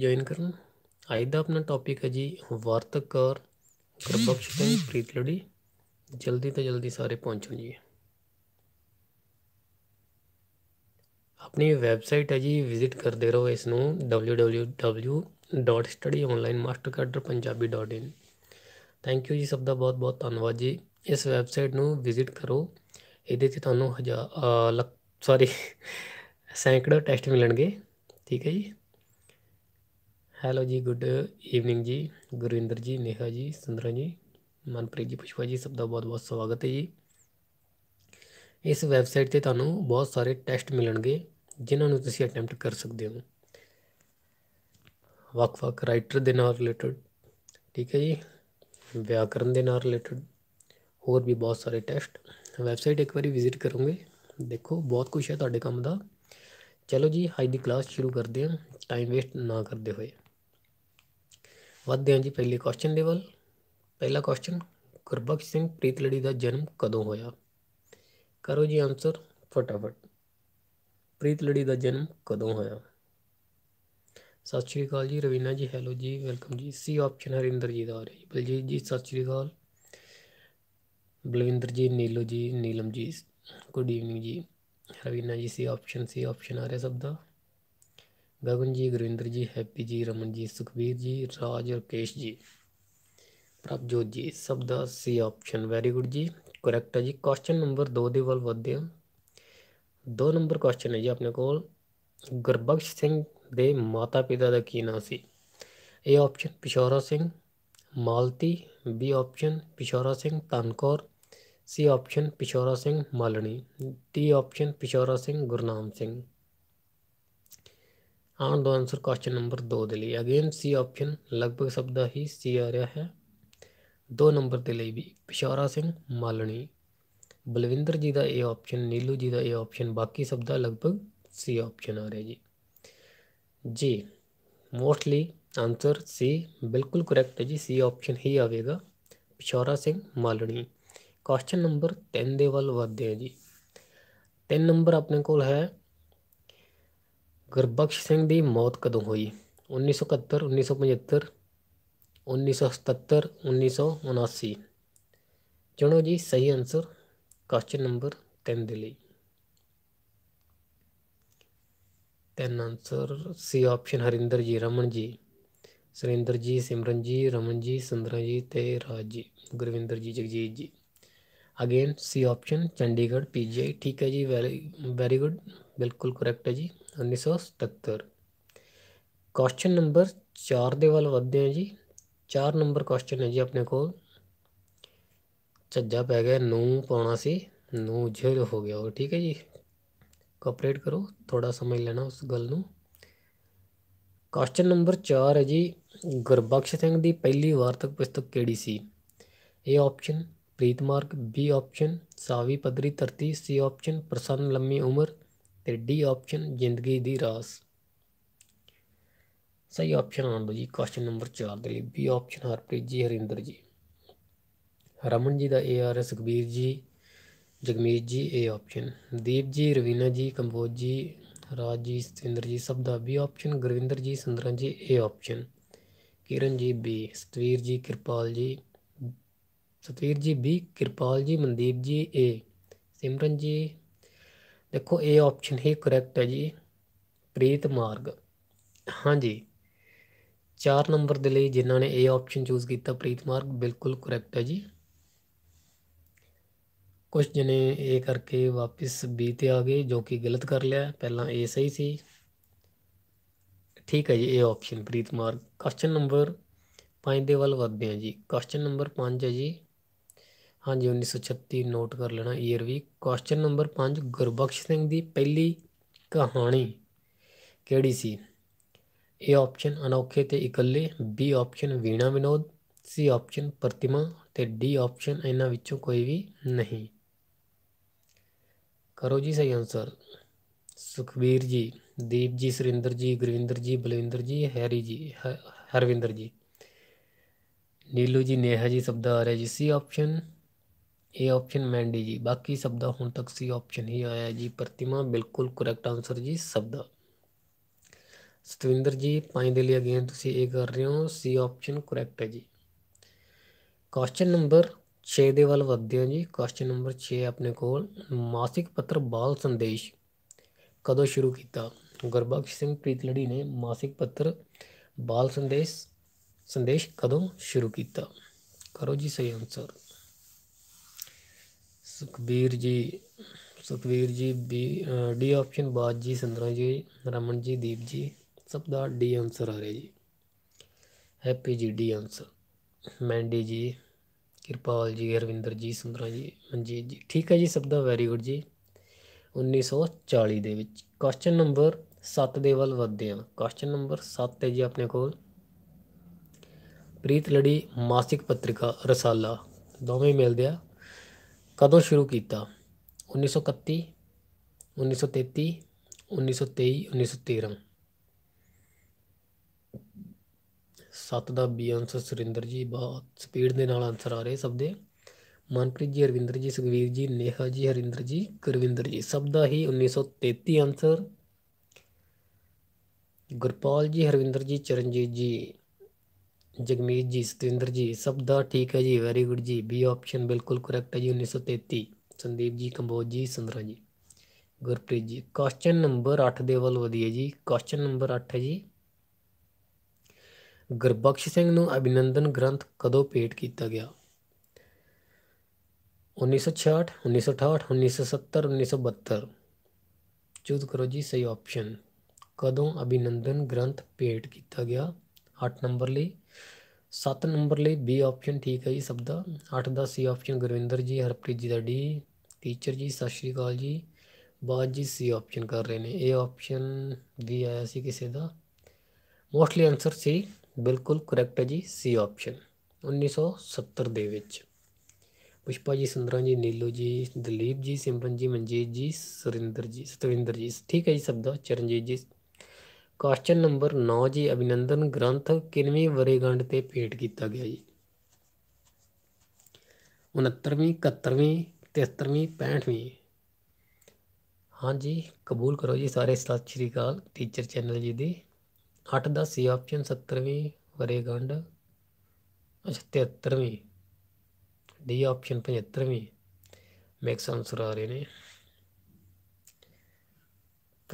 join ਕਰਨ ਅੱਜ ਦਾ ਆਪਣਾ ਟੌਪਿਕ ਹੈ ਜੀ ਵਰਤਕ ਕਰਪਕਸ਼ ਤੇ ਪ੍ਰੀਤ ਲੜੀ ਜਲਦੀ ਤੋਂ ਜਲਦੀ ਸਾਰੇ ਪਹੁੰਚੋ ਜੀ ਆਪਣੀ ਵੈਬਸਾਈਟ ਹੈ ਜੀ ਵਿਜ਼ਿਟ ਕਰਦੇ ਰਹੋ ਇਸ ਨੂੰ www.studyonlinemastercardpunjabi.in ਥੈਂਕ ਯੂ ਜੀ ਸਭ ਦਾ ਬਹੁਤ ਬਹੁਤ ਧੰਨਵਾਦ ਜੀ ਇਸ ਵੈਬਸਾਈਟ ਨੂੰ ਵਿਜ਼ਿਟ ਕਰੋ ਇਹਦੇ ਤੇ ਤੁਹਾਨੂੰ ਹਜ਼ਾਰ ਸੌਰੀ ਸੈਂਕੜੇ ਟੈਸਟ ਮਿਲਣਗੇ ਠੀਕ ਹੈ ਜੀ ਹੈਲੋ ਜੀ ਗੁੱਡ ਈਵਨਿੰਗ ਜੀ ਗੁਰਵਿੰਦਰ ਜੀ ਨੇਹਾ ਜੀ ਸੁੰਦਰ ਜੀ ਮਨਪ੍ਰੀਤ ਜੀ ਪੁਸ਼ਪਾ ਜੀ ਸਭ ਦਾ ਬਹੁਤ-ਬਹੁਤ ਸਵਾਗਤ ਹੈ ਜੀ ਇਸ ਵੈਬਸਾਈਟ ਤੇ ਤੁਹਾਨੂੰ ਬਹੁਤ ਸਾਰੇ ਟੈਸਟ ਮਿਲਣਗੇ ਜਿਨ੍ਹਾਂ ਨੂੰ ਤੁਸੀਂ ਅਟੈਂਪਟ ਕਰ ਸਕਦੇ ਹੋ ਵਕ ਵਕ ਰਾਈਟਰ ਦੇ ਨਾਲ ਰਿਲੇਟਡ ਠੀਕ ਹੈ ਜੀ ਵਿਆਕਰਨ ਦੇ ਨਾਲ ਰਿਲੇਟਡ ਹੋਰ ਵੀ ਬਹੁਤ ਸਾਰੇ ਟੈਸਟ ਵੈਬਸਾਈਟ ਇੱਕ ਵਾਰੀ ਵਿਜ਼ਿਟ ਕਰੋਗੇ ਦੇਖੋ ਬਹੁਤ ਕੁਝ ਹੈ ਤੁਹਾਡੇ ਕੰਮ ਦਾ ਚਲੋ ਜੀ ਅੱਜ ਦੀ ਕਲਾਸ ਸ਼ੁਰੂ ਕਰਦੇ ਹਾਂ ਟਾਈਮ ਵੇਸਟ ਨਾ ਕਰਦੇ ਹੋਏ ਵੱਧਦੇ ਹਾਂ ਜੀ ਪਹਿਲੇ ਕੁਐਸਚਨ ਦੇ ਵੱਲ ਪਹਿਲਾ ਕੁਐਸਚਨ ਗੁਰਬਖਸ਼ ਸਿੰਘ ਪ੍ਰੀਤਲੜੀ ਦਾ ਜਨਮ ਕਦੋਂ ਹੋਇਆ ਕਰੋ ਜੀ ਆਨਸਰ ਫਟਾਫਟ ਪ੍ਰੀਤਲੜੀ ਦਾ ਜਨਮ ਕਦੋਂ ਹੋਇਆ ਸਤਿ ਸ਼੍ਰੀ ਅਕਾਲ ਜੀ ਰਵੀਨਾ ਜੀ ਹੈਲੋ ਜੀ ਵੈਲਕਮ ਜੀ ਸੀ ਆਪਸ਼ਨ ਹਰਿੰਦਰ ਜੀ ਦਾ ਆ ਰਿਹਾ ਜੀ ਬਲਜੀਤ ਜੀ ਸਤਿ ਸ਼੍ਰੀ ਅਕਾਲ ਬਲਵਿੰਦਰ ਜੀ ਨੀਲੋ ਜੀ ਨੀਲਮ ਜੀ ਗੁੱਡ ਈਵਨਿੰਗ ਜੀ ਰਵੀਨਾ ਜੀ ਸੀ ਆਪਸ਼ਨ ਸੀ ਆਪਸ਼ਨ ਆ ਰਿਹਾ ਸਭ ਦਾ ਗਗਨ ਜੀ ਗੁਰਿੰਦਰ ਜੀ ਹੈਪੀ ਜੀ ਰਮਨ ਜੀ ਸੁਖਵੀਰ ਜੀ ਰਾਜ ਰਕੇਸ਼ ਜੀ ਪ੍ਰਭਜੋਤ ਜੀ ਸਭ ਦਾ ਸੀ ਆਪਸ਼ਨ ਵੈਰੀ ਗੁੱਡ ਜੀ ਕਰੈਕਟ ਹੈ ਜੀ ਕੁਐਸਚਨ ਨੰਬਰ 2 ਦੇ ਵੱਲ ਵਧਦੇ ਹਾਂ ਦੋ ਨੰਬਰ ਕੁਐਸਚਨ ਹੈ ਜੀ ਆਪਣੇ ਕੋਲ ਗੁਰਬਖਸ਼ ਸਿੰਘ ਦੇ ਮਾਤਾ ਪਿਤਾ ਦਾ ਕੀ ਨਾਮ ਸੀ ਇਹ option Pishaura Singh Malti B option Pishaura Singh Tankaur C option Pishaura Singh Malni D option Pishaura Singh Gurnam Singh ਆਨ ਦਾ ਆਨਸਰ ਕੁਐਸਚਨ ਨੰਬਰ 2 ਦੇ ਲਈ ਅਗੇਨ ਸੀ ਆਪਸ਼ਨ ਲਗਭਗ ਸਭ ਦਾ ਹੀ ਸੀ ਆ ਰਿਹਾ ਹੈ 2 ਨੰਬਰ ਦੇ ਲਈ ਵੀ ਪਿਸ਼ੌਰਾ ਸਿੰਘ ਮਾਲਣੀ ਬਲਵਿੰਦਰ ਜੀ ਦਾ ਇਹ ਆਪਸ਼ਨ ਨੀਲੂ ਜੀ ਦਾ ਇਹ ਆਪਸ਼ਨ ਬਾਕੀ ਸਭ ਦਾ ਲਗਭਗ ਸੀ ਆਪਸ਼ਨ ਆ ਰਿਹਾ ਜੀ ਜੀ ਮੋਸਟਲੀ ਆਨਸਰ ਸੀ ਬਿਲਕੁਲ ਕਰੈਕਟ ਹੈ ਜੀ ਸੀ ਆਪਸ਼ਨ ਹੀ ਆਵੇਗਾ ਪਿਸ਼ੌਰਾ ਸਿੰਘ ਮਾਲਣੀ ਕੁਐਸਚਨ ਨੰਬਰ 3 ਦੇ ਵੱਲ ਵਧਦੇ ਹਾਂ ਜੀ 3 ਨੰਬਰ ਆਪਣੇ ਕੋਲ ਹੈ ਗੁਰਬਖਸ਼ ਸਿੰਘ ਦੀ ਮੌਤ ਕਦੋਂ ਹੋਈ 1971 1975 1977 1979 ਚੁਣੋ ਜੀ ਸਹੀ ਆਨਸਰ ਕੁਐਸਚਨ ਨੰਬਰ 3 ਦੇ ਲਈ ਤਿੰਨ ਆਨਸਰ ਸੀ ਆਪਸ਼ਨ ਹਰਿੰਦਰ ਜੀ ਰਮਨ ਜੀ ਸੁਰਿੰਦਰ ਜੀ ਸਿਮਰਨ ਜੀ ਰਮਨ ਜੀ ਸੁੰਦਰਾ ਜੀ ਤੇ ਰਾਜ ਜੀ Gurvinder ji Jagjit ji again C option Chandigarh PGI ਠੀਕ ਹੈ ਜੀ ਵੈਰੀ ਵੈਰੀ ਗੁੱਡ ਬਿਲਕੁਲ ਕਰੈਕਟ ਹੈ ਜੀ 1977 ਕੁਐਸਚਨ ਨੰਬਰ 4 ਦੇ ਵੱਲ ਵਧਦੇ ਹਾਂ ਜੀ 4 ਨੰਬਰ ਕੁਐਸਚਨ ਹੈ ਜੀ ਆਪਣੇ ਕੋਲ ਝੱਜਾ ਪੈ ਗਿਆ ਨੂੰ ਪਾਉਣਾ ਸੀ ਨੂੰ ਜ਼ੀਰ ਹੋ ਗਿਆ ਉਹ ਠੀਕ ਹੈ ਜੀ ਕੋਆਪਰੇਟ ਕਰੋ ਥੋੜਾ ਸਮਝ ਲੈਣਾ ਉਸ ਗੱਲ ਨੂੰ ਕੁਐਸਚਨ ਨੰਬਰ 4 ਹੈ ਜੀ ਗੁਰਬਖਸ਼ ਸਿੰਘ ਦੀ ਪਹਿਲੀ ਵਾਰਤਕ ਪੁਸਤਕ ਕਿਹੜੀ ਸੀ ਇਹ option Preetmarg B option Saavi Padhri Dharti C option ਪ੍ਰਸੰਨ ਲੰਮੀ ਉਮਰ ਤੇ ਡੀ ਆਪਸ਼ਨ ਜ਼ਿੰਦਗੀ ਦੀ ਰਾਸ ਸਹੀ ਆਪਸ਼ਨ ਆਉਣ ਦੋ ਜੀ ਕੁਐਸਚਨ ਨੰਬਰ 4 ਦੇ ਲਈ ਬੀ ਆਪਸ਼ਨ ਹਰਪ੍ਰੀਤ ਜੀ ਹਰਿੰਦਰ ਜੀ ਰਮਨ ਜੀ ਦਾ A R S Sukhbir ji Jagmeet ਜੀ ਏ ਆਪਸ਼ਨ ਦੀਪ ਜੀ ਰਵੀਨਾ ਜੀ ਕੰਬੋਜ ਜੀ ਰਾਜ ਜੀ ਸਤਿੰਦਰ ਜੀ ਸਭ ਦਾ ਬੀ ਆਪਸ਼ਨ ਗੁਰਵਿੰਦਰ ਜੀ ਸੰਦਰਨ ਜੀ ਏ ਆਪਸ਼ਨ ਕਿਰਨ ਜੀ ਬੀ ਸਤਵੀਰ ਜੀ ਕਿਰਪਾਲ ਜੀ ਸਤਵੀਰ ਜੀ ਬੀ ਕਿਰਪਾਲ ਜੀ ਮਨਦੀਪ ਜੀ ਏ ਸਿਮਰਨ ਜੀ ਦੇਖੋ ਇਹ ਆਪਸ਼ਨ ਹੀ ਕਰੈਕਟ ਹੈ ਜੀ ਪ੍ਰੀਤ ਮਾਰਗ ਹਾਂਜੀ 4 ਨੰਬਰ ਦੇ ਲਈ ਜਿਨ੍ਹਾਂ ਨੇ ਇਹ ਆਪਸ਼ਨ ਚੂਜ਼ ਕੀਤਾ ਪ੍ਰੀਤ ਮਾਰਗ ਬਿਲਕੁਲ ਕਰੈਕਟ ਹੈ ਜੀ ਕੁਝ ਜਨੇ ਇਹ ਕਰਕੇ ਵਾਪਸ ਬੀ ਤੇ ਆ ਗਏ ਜੋ ਕਿ ਗਲਤ ਕਰ ਲਿਆ ਪਹਿਲਾਂ ਇਹ ਸਹੀ ਸੀ ਠੀਕ ਹੈ ਜੀ ਇਹ ਆਪਸ਼ਨ ਪ੍ਰੀਤ ਮਾਰਗ ਕੁਐਸਚਨ ਨੰਬਰ 5 ਦੇ ਵੱਲ ਵਧਦੇ ਹਾਂ ਜੀ ਕੁਐਸਚਨ ਨੰਬਰ 5 ਹੈ ਜੀ ਹਾਂਜੀ 1936 ਨੋਟ ਕਰ ਲੈਣਾ ਈਅਰ ਵੀ ਕੁਐਸਚਨ ਨੰਬਰ 5 ਗੁਰਬਖਸ਼ ਸਿੰਘ ਦੀ ਪਹਿਲੀ ਕਹਾਣੀ ਕਿਹੜੀ ਸੀ A option Anokhe te Ikalle B option Veena Vinod C option Pratima ਤੇ ਡੀ ਆਪਸ਼ਨ ਇਹਨਾਂ ਵਿੱਚੋਂ ਕੋਈ ਵੀ ਨਹੀਂ ਕਰੋ ਜੀ ਸਹੀ ਆਨਸਰ ਸੁਖਵੀਰ ਜੀ ਦੀਪ ਜੀ ਸਰਿੰਦਰ ਜੀ ਗੁਰਵਿੰਦਰ ਜੀ ਬਲਵਿੰਦਰ ਜੀ ਹੈਰੀ ਜੀ ਹਰਵਿੰਦਰ ਜੀ ਨੀਲੂ ਜੀ ਨੇਹਾ ਜੀ ਸ਼ਬਦ ਆ ਰਿਹਾ ਜੀ ਸੀ ਆਪਸ਼ਨ ਇਹ ਆਪਸ਼ਨ ਮੈਂਡੀ ਜੀ ਬਾਕੀ ਸਭ ਦਾ ਹੁਣ ਤੱਕ ਸੀ ਆਪਸ਼ਨ ਹੀ ਆਇਆ ਜੀ ਪ੍ਰਤਿਮਾ ਬਿਲਕੁਲ ਕਰੈਕਟ ਆਨਸਰ ਜੀ ਸਭ ਦਾ ਸਤਵਿੰਦਰ ਜੀ ਪੰਜ ਦੇ ਲਈ ਅਗੇਨ ਤੁਸੀਂ ਇਹ ਕਰ ਰਹੇ ਹੋ ਸੀ ਆਪਸ਼ਨ ਕਰੈਕਟ ਹੈ ਜੀ ਕੁਐਸਚਨ ਨੰਬਰ 6 ਦੇ ਵੱਲ ਵਧਦੇ ਹਾਂ ਜੀ ਕੁਐਸਚਨ ਨੰਬਰ 6 ਆਪਣੇ ਕੋਲ ਮਾਸਿਕ ਪੱਤਰ ਬਾਲ ਸੰਦੇਸ਼ ਕਦੋਂ ਸ਼ੁਰੂ ਕੀਤਾ ਗੁਰਬਖਸ਼ ਸਿੰਘ ਪ੍ਰੀਤਲੜੀ ਨੇ ਮਾਸਿਕ ਪੱਤਰ ਬਾਲ ਸੰਦੇਸ਼ ਸੰਦੇਸ਼ ਕਦੋਂ ਸ਼ੁਰੂ ਕੀਤਾ ਕਰੋ ਜੀ ਸਹੀ ਆਨਸਰ ਸੁਖਬੀਰ ਜੀ ਸੁਖਬੀਰ ਜੀ ਬੀ ਡੀ ਆਪਸ਼ਨ ਬਾਜ ਜੀ ਸੰਦਰਾ ਜੀ ਰਮਨ ਜੀ ਦੀਪ ਜੀ ਸਭ ਦਾ ਡੀ ਆਨਸਰ ਆ ਰਿਹਾ ਜੀ ਹੈਪੀ ਜੀ ਡੀ ਆਨਸਰ ਮੈਂਡੀ ਜੀ ਕਿਰਪਾਲ ਜੀ ਹਰਵਿੰਦਰ ਜੀ ਸੁੰਦਰਾ ਜੀ ਮਨਜੀਤ ਜੀ ਠੀਕ ਹੈ ਜੀ ਸਭ ਦਾ ਵੈਰੀ ਗੁੱਡ ਜੀ 1940 ਦੇ ਵਿੱਚ ਕੁਐਸਚਨ ਨੰਬਰ 7 ਦੇ ਵੱਲ ਵਧਦੇ ਹਾਂ ਕੁਐਸਚਨ ਨੰਬਰ 7 ਹੈ ਜੀ ਆਪਣੇ ਕੋਲ ਪ੍ਰੀਤ ਲੜੀ ਮਾਸਿਕ ਪੱਤਰਿਕਾ ਰਸਾਲਾ ਦੋਵੇਂ ਮਿਲਦੇ ਆ ਕਦੋਂ ਸ਼ੁਰੂ ਕੀਤਾ 1931 1933 1923 1913 7 ਦਾ ਬੀ ਆਨਸਰ ਸੁਰਿੰਦਰ ਜੀ ਬਹੁਤ ਸਪੀਡ ਦੇ ਨਾਲ ਆਨਸਰ ਆ ਰਹੇ ਸਭ ਦੇ ਮਨਪ੍ਰੀਤ ਜੀ ਹਰਵਿੰਦਰ ਜੀ ਸੁਖਵੀਰ ਜੀ ਨੇਹਾ ਜੀ ਹਰਿੰਦਰ ਜੀ ਗੁਰਵਿੰਦਰ ਜੀ ਸਭ ਦਾ ਹੀ 1933 ਆਨਸਰ ਗੁਰਪਾਲ ਜੀ ਹਰਵਿੰਦਰ ਜੀ ਚਰਨਜੀਤ ਜੀ ਜਗਮੀਤ ਜੀ ਸਤਿੰਦਰ ਜੀ ਸਭ ਦਾ ਠੀਕ ਹੈ ਜੀ ਵੈਰੀ ਗੁੱਡ ਜੀ ਬੀ ਆਪਸ਼ਨ ਬਿਲਕੁਲ ਕਰੈਕਟ ਹੈ ਜੀ 1933 ਸੰਦੀਪ ਜੀ ਕੰਬੋਜ ਜੀ ਸੰਦਰਾ ਜੀ ਗੁਰਪ੍ਰੀਤ ਜੀ ਕੁਐਸਚਨ ਨੰਬਰ 8 ਦੇ ਵੱਲ ਵਧੀਏ ਜੀ ਕੁਐਸਚਨ ਨੰਬਰ 8 ਹੈ ਜੀ ਗੁਰਬਖਸ਼ ਸਿੰਘ ਨੂੰ ਅਭਿਨੰਦਨ ਗ੍ਰੰਥ ਕਦੋਂ ਪੇਟ ਕੀਤਾ ਗਿਆ 1966 1968 1970 1972 ਚੂਜ਼ ਕਰੋ ਜੀ ਸਹੀ ਆਪਸ਼ਨ ਕਦੋਂ ਅਭਿਨੰਦਨ ਗ੍ਰੰਥ ਪੇਟ ਕੀਤਾ ਗਿਆ 8 ਨੰਬਰ ਲਈ 7 ਨੰਬਰ ਲਈ ਬੀ ਆਪਸ਼ਨ ਠੀਕ ਹੈ ਜੀ ਸਭ ਦਾ 8 ਦਾ ਸੀ ਆਪਸ਼ਨ ਗੁਰਵਿੰਦਰ ਜੀ ਹਰਪ੍ਰੀਤ ਜੀ ਦਾ ਡੀ ਟੀਚਰ ਜੀ ਸਤਿ ਸ਼੍ਰੀ ਅਕਾਲ ਜੀ ਬਾਜ ਜੀ ਸੀ ਆਪਸ਼ਨ ਕਰ ਰਹੇ ਨੇ ਇਹ ਆਪਸ਼ਨ ਵੀ ਆਇਆ ਸੀ ਕਿਸੇ ਦਾ ਮੋਸਟਲੀ ਆਨਸਰ ਸੀ ਬਿਲਕੁਲ ਕਰੈਕਟ ਹੈ ਜੀ ਸੀ ਆਪਸ਼ਨ 1970 ਦੇ ਵਿੱਚ ਪੁਸ਼ਪਾ ਜੀ ਸੁੰਦਰਾ ਜੀ ਨੀਲੋ ਜੀ ਦਲੀਪ ਜੀ ਸਿਮਰਨ ਜੀ ਮਨਜੀਤ ਜੀ ਸੁਰਿੰਦਰ ਜੀ ਸਤਵਿੰਦਰ ਜੀ ਠੀਕ ਹੈ ਜੀ ਸਭ ਦਾ ਚਰਨਜੀਤ ਜੀ ਕੁਐਸਚਨ ਨੰਬਰ 9 ਜੀ ਅਭਿਨੰਦਨ ਗ੍ਰੰਥ ਕਿਨਵੇਂ ਵਰੇਗੰਢ ਤੇ ਪੇਟ ਕੀਤਾ ਗਿਆ ਜੀ 69ਵੀਂ 71ਵੀਂ 73ਵੀਂ 65ਵੀਂ ਹਾਂਜੀ ਕਬੂਲ ਕਰੋ ਜੀ ਸਾਰੇ ਸਤਿ ਸ਼੍ਰੀ ਅਕਾਲ ਟੀਚਰ ਚੈਨਲ ਜੀ ਦੀ 8 ਦਾ ਸੀ ਆਪਸ਼ਨ 70ਵੀਂ ਵਰੇਗੰਢ ਅੱਛਾ 73ਵੀਂ ਡੀ ਆਪਸ਼ਨ 75ਵੀਂ ਮੈਕਸ ਆਨਸਰ ਆ ਰਹੇ ਨੇ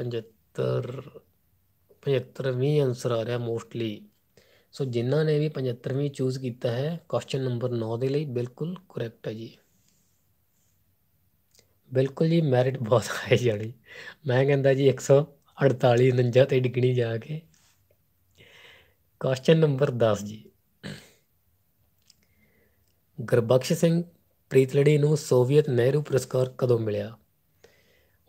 75 75ਵੀਂ ਆਨਸਰ ਆ ਰਿਹਾ ਮੋਸਟਲੀ ਸੋ ਜਿਨ੍ਹਾਂ ਨੇ ਵੀ 75ਵੀਂ ਚੂਜ਼ ਕੀਤਾ ਹੈ ਕੁਐਸਚਨ ਨੰਬਰ 9 ਦੇ ਲਈ ਬਿਲਕੁਲ ਕਰੈਕਟ ਹੈ ਜੀ ਬਿਲਕੁਲ ਜੀ ਮੈਰਿਟ ਬਹੁਤ ਹਾਈ ਜਾਣੀ ਮੈਂ ਕਹਿੰਦਾ ਜੀ 148 49 ਤੇ ਡਿਗਣੀ ਜਾ ਕੇ ਕੁਐਸਚਨ ਨੰਬਰ 10 ਜੀ ਗੁਰਬਖਸ਼ ਸਿੰਘ ਪ੍ਰੀਤਲੜੀ ਨੂੰ ਸੋਵੀਅਤ ਨਹਿਰੂ ਪੁਰਸਕਾਰ ਕਦੋਂ ਮਿਲਿਆ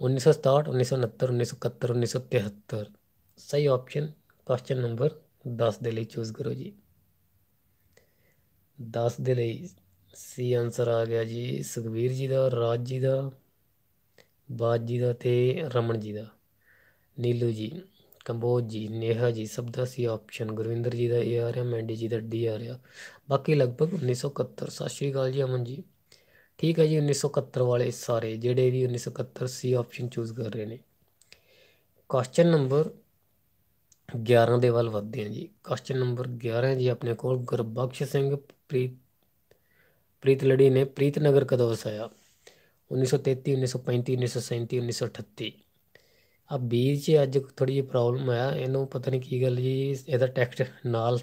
1967 1969 1971 1973 ਸਹੀ ਆਪਸ਼ਨ ਕੁਐਸਚਨ ਨੰਬਰ 10 ਦੇ ਲਈ ਚੂਜ਼ ਕਰੋ ਜੀ 10 ਦੇ ਲਈ ਸੀ ਆਨਸਰ ਆ ਗਿਆ ਜੀ ਸੁਖਵੀਰ ਜੀ ਦਾ ਰਾਜ ਜੀ ਦਾ ਬਾਜ ਜੀ ਦਾ ਤੇ ਰਮਨ ਜੀ ਦਾ ਨੀਲੂ ਜੀ ਕੰਬੋਜ ਜੀ ਨੇਹਾ ਜੀ ਸਭ ਦਾ ਸੀ ਆਪਸ਼ਨ ਗੁਰਵਿੰਦਰ ਜੀ ਦਾ ਏ ਆ ਰਿਹਾ ਮੈਂਡੀ ਜੀ ਦਾ ਡੀ ਆ ਰਿਹਾ ਬਾਕੀ ਲਗਭਗ 1971 ਸਤਿ ਸ਼੍ਰੀ ਅਕਾਲ ਜੀ ਅਮਨ ਜੀ ਠੀਕ ਹੈ ਜੀ 1971 ਵਾਲੇ ਸਾਰੇ ਜਿਹੜੇ ਵੀ 1971 ਸੀ ਆਪਸ਼ਨ ਚੂਜ਼ ਕਰ ਰਹੇ ਨੇ ਕੁਐਸਚਨ ਨੰਬਰ 11 ਦੇ ਵੱਲ ਵਧਦੇ ਹਾਂ ਜੀ ਕੁਐਸਚਨ ਨੰਬਰ 11 ਜੀ ਆਪਣੇ ਕੋਲ ਗੁਰਬਖਸ਼ ਸਿੰਘ ਪ੍ਰੀਤ ਪ੍ਰੀਤ ਲੜੀ ਨੇ ਪ੍ਰੀਤ ਨਗਰ ਕਦੋਂ ਵਸਾਇਆ 1933 1935 1937 1938 ਆ ਬੀ ਅੱਜ ਥੋੜੀ ਜਿਹੀ ਪ੍ਰੋਬਲਮ ਆ ਇਹਨੂੰ ਪਤਾ ਨਹੀਂ ਕੀ ਗੱਲ ਜੀ ਇਹਦਾ ਟੈਕਸਟ ਨਾਲ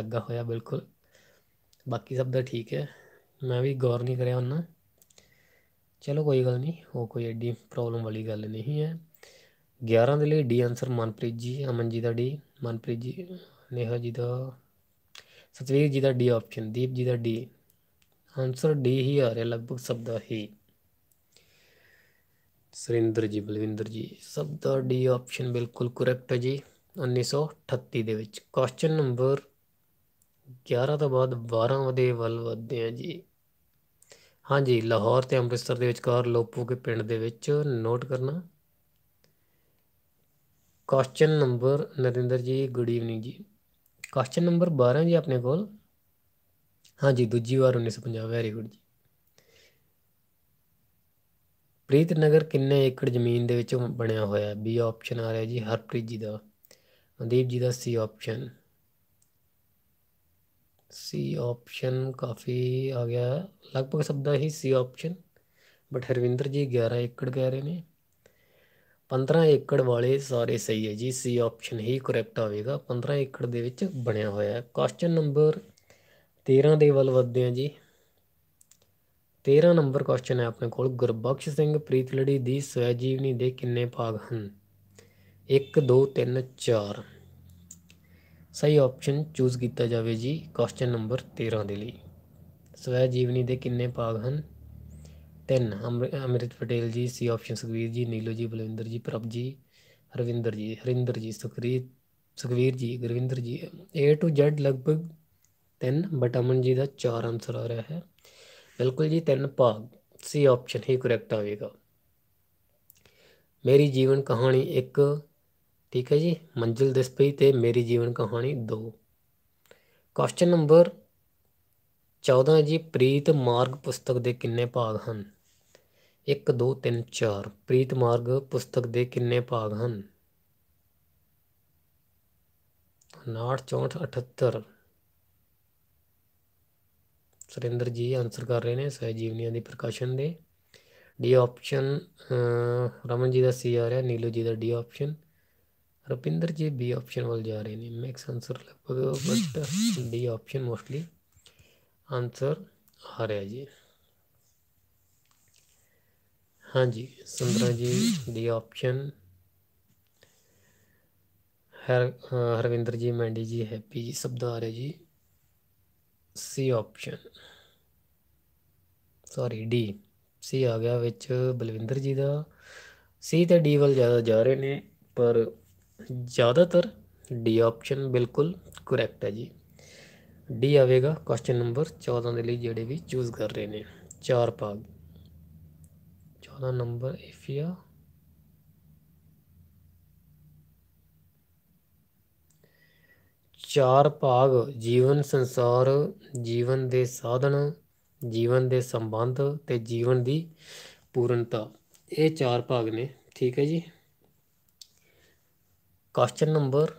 ਲੱਗਾ ਹੋਇਆ ਬਿਲਕੁਲ ਬਾਕੀ ਸਭ ਦਾ ਠੀਕ ਹੈ ਮੈਂ ਵੀ ਗੌਰ ਨਹੀਂ ਕਰਿਆ ਉਹਨਾਂ ਚਲੋ ਕੋਈ ਗੱਲ ਨਹੀਂ ਉਹ ਕੋਈ ਐਡੀ ਪ੍ਰੋਬਲਮ ਵਾਲੀ ਗੱਲ ਨਹੀਂ ਹੈ 11 ਦੇ ਲਈ ਡੀ ਆਨਸਰ ਮਨਪ੍ਰੀਤ ਜੀ ਅਮਨ ਜੀ ਦਾ ਡੀ ਮਨਪ੍ਰੀਤ ਜੀ ਨੇਹਾ ਜੀ ਦਾ ਸਤਵੀਰ ਜੀ ਦਾ ਡੀ ਆਪਸ਼ਨ ਦੀਪ ਜੀ ਦਾ ਡੀ ਆਨਸਰ ਡੀ ਹੀ ਆ ਰਿਹਾ ਲਗਭਗ ਸਭ ਦਾ ਹੀ ਸ੍ਰਿੰਦਰ ਜੀ ਬਲਵਿੰਦਰ ਜੀ ਸਭ ਦਾ ਡੀ ਆਪਸ਼ਨ ਬਿਲਕੁਲ ਕਰੈਕਟ ਹੈ ਜੀ 1938 ਦੇ ਵਿੱਚ ਕੁਐਸਚਨ ਨੰਬਰ 11 ਤੋਂ ਬਾਅਦ 12 ਵਦੇ ਵੱਲ ਵਧਦੇ ਆ ਜੀ ਹਾਂਜੀ ਲਾਹੌਰ ਤੇ ਅੰਮ੍ਰਿਤਸਰ ਦੇ ਵਿਚਕਾਰ ਲੋਪੂ ਕੇ ਪਿੰਡ ਦੇ ਵਿੱਚ ਨੋਟ ਕਰਨਾ question number Narinder ji good evening ਜੀ ਕੁਐਸਚਨ ਨੰਬਰ 12 ਜੀ ਆਪਣੇ ਕੋਲ ਹਾਂਜੀ ਦੂਜੀ ਵਾਰ 1950 ਵੈਰੀ ਗੁੱਡ ਜੀ ਪ੍ਰੀਤ ਨਗਰ ਕਿੰਨੇ ਏਕੜ ਜ਼ਮੀਨ ਦੇ ਵਿੱਚ ਬਣਿਆ ਹੋਇਆ ਹੈ ਬੀ ਆਪਸ਼ਨ ਆ ਰਿਹਾ ਜੀ ਹਰਪ੍ਰੀਤ ਜੀ ਦਾ ਮਨਦੀਪ ਜੀ ਦਾ ਸੀ ਆਪਸ਼ਨ ਸੀ ਆਪਸ਼ਨ ਕਾਫੀ ਆ ਗਿਆ ਲਗਭਗ ਸਭ ਦਾ ਹੀ C option but Harvinder ji 11 ਏਕੜ ਕਹਿ ਰਹੇ ਨੇ 15 ਏਕੜ ਵਾਲੇ ਸਾਰੇ ਸਹੀ ਹੈ ਜੀ ਸੀ ਆਪਸ਼ਨ ਹੀ ਕਰੈਕਟ ਹੋਵੇਗਾ 15 ਏਕੜ ਦੇ ਵਿੱਚ ਬਣਿਆ ਹੋਇਆ ਹੈ ਕੁਐਸਚਨ ਨੰਬਰ 13 ਦੇ ਵੱਲ ਵਧਦੇ ਹਾਂ ਜੀ 13 ਨੰਬਰ ਕੁਐਸਚਨ ਹੈ ਆਪਣੇ ਕੋਲ ਗੁਰਬਖਸ਼ ਸਿੰਘ ਪ੍ਰੀਤਲੜੀ ਦੀ ਸਵੈ ਜੀਵਨੀ ਦੇ ਕਿੰਨੇ ਭਾਗ ਹਨ 1 2 3 4 ਸਹੀ ਆਪਸ਼ਨ ਚੂਜ਼ ਕੀਤਾ ਜਾਵੇ ਜੀ ਕੁਐਸਚਨ ਨੰਬਰ 13 ਦੇ ਲਈ ਸਵੈ ਜੀਵਨੀ ਦੇ ਕਿੰਨੇ ਭਾਗ ਹਨ ਤਿੰਨ ਅਮਰਿਤ ਪਟੇਲ ਜੀ ਸੀ ਆਪਸ਼ਨ ਸੁਖਵੀਰ ਜੀ ਨੀਲੋ ਜੀ ਬਲਵਿੰਦਰ ਜੀ ਪ੍ਰਭ ਜੀ ਹਰਵਿੰਦਰ ਜੀ ਹਰਿੰਦਰ ਜੀ ਸੁਖਰੀਤ ਸੁਖਵੀਰ ਜੀ ਗੁਰਵਿੰਦਰ ਜੀ A to Z ਲਗਭਗ ਤਿੰਨ ਬਟ ਅਮਨ ਜੀ ਦਾ ਚਾਰ ਆਨਸਰ ਆ ਰਿਹਾ ਹੈ ਬਿਲਕੁਲ ਜੀ ਤਿੰਨ ਭਾਗ ਸੀ ਆਪਸ਼ਨ ਹੀ ਕਰੈਕਟ ਆਵੇਗਾ ਮੇਰੀ ਜੀਵਨ ਕਹਾਣੀ 1 ਠੀਕ ਹੈ ਜੀ ਮੰਜ਼ਿਲ ਦਿਸ ਪਈ ਤੇ ਮੇਰੀ ਜੀਵਨ ਕਹਾਣੀ 2 ਕੁਐਸਚਨ ਨੰਬਰ 14 ਜੀ ਪ੍ਰੀਤ ਮਾਰਗ ਪੁਸਤਕ ਦੇ ਕਿੰਨੇ ਭਾਗ ਹਨ ਇੱਕ ਦੋ ਤਿੰਨ ਚਾਰ ਪ੍ਰੀਤ ਮਾਰਗ ਪੁਸਤਕ ਦੇ ਕਿੰਨੇ ਭਾਗ ਹਨ 9 64 78 ਸਰਿੰਦਰ ਜੀ ਆਨਸਰ ਕਰ ਰਹੇ ਨੇ ਸਹਿਜੀਵਨੀਆਂ ਦੀ ਪ੍ਰਕਾਸ਼ਨ ਦੇ ਡੀ ਆਪਸ਼ਨ ਰਮਨ ਜੀ ਦਾ ਸੀ ਆ ਰਿਹਾ ਨੀਲੂ ਜੀ ਦਾ ਡੀ ਆਪਸ਼ਨ ਰੁਪਿੰਦਰ ਜੀ ਬੀ ਆਪਸ਼ਨ ਵੱਲ ਜਾ ਰਹੇ ਨੇ ਮੈਕਸ ਆਨਸਰ ਲਗਭਗ but D option mostly answer ਆ ਰਿਹਾ ਜੀ ਹਾਂਜੀ ਸੰਦਰਾ ਜੀ ਦੀ ਆਪਸ਼ਨ ਹਰ ਹਰਵਿੰਦਰ ਜੀ ਮੈਂਡੀ ਜੀ ਹੈਪੀ ਜੀ ਸਭ ਦਾ ਆ ਰਿਹਾ ਜੀ C option sorry D C ਆ ਗਿਆ ਵਿੱਚ ਬਲਵਿੰਦਰ ਜੀ ਦਾ ਸੀ ਤੇ ਡੀ ਵੱਲ ਜ਼ਿਆਦਾ ਜਾ ਰਹੇ ਨੇ ਪਰ ਜ਼ਿਆਦਾਤਰ ਡੀ ਆਪਸ਼ਨ ਬਿਲਕੁਲ ਕਰੈਕਟ ਹੈ ਜੀ ਡੀ ਆਵੇਗਾ ਕੁਐਸਚਨ ਨੰਬਰ 14 ਦੇ ਲਈ ਜਿਹੜੇ ਵੀ ਚੂਜ਼ ਕਰ ਰਹੇ ਨੇ ਚਾਰ ਪਾਗ ਦਾ ਨੰਬਰ ਇਫ if ਚਾਰ ਭਾਗ ਜੀਵਨ ਸੰਸਾਰ ਜੀਵਨ ਦੇ ਸਾਧਨ ਜੀਵਨ ਦੇ ਸੰਬੰਧ ਤੇ ਜੀਵਨ ਦੀ ਪੂਰਨਤਾ ਇਹ ਚਾਰ ਭਾਗ ਨੇ ਠੀਕ ਹੈ ਜੀ ਕੁਐਸਚਨ ਨੰਬਰ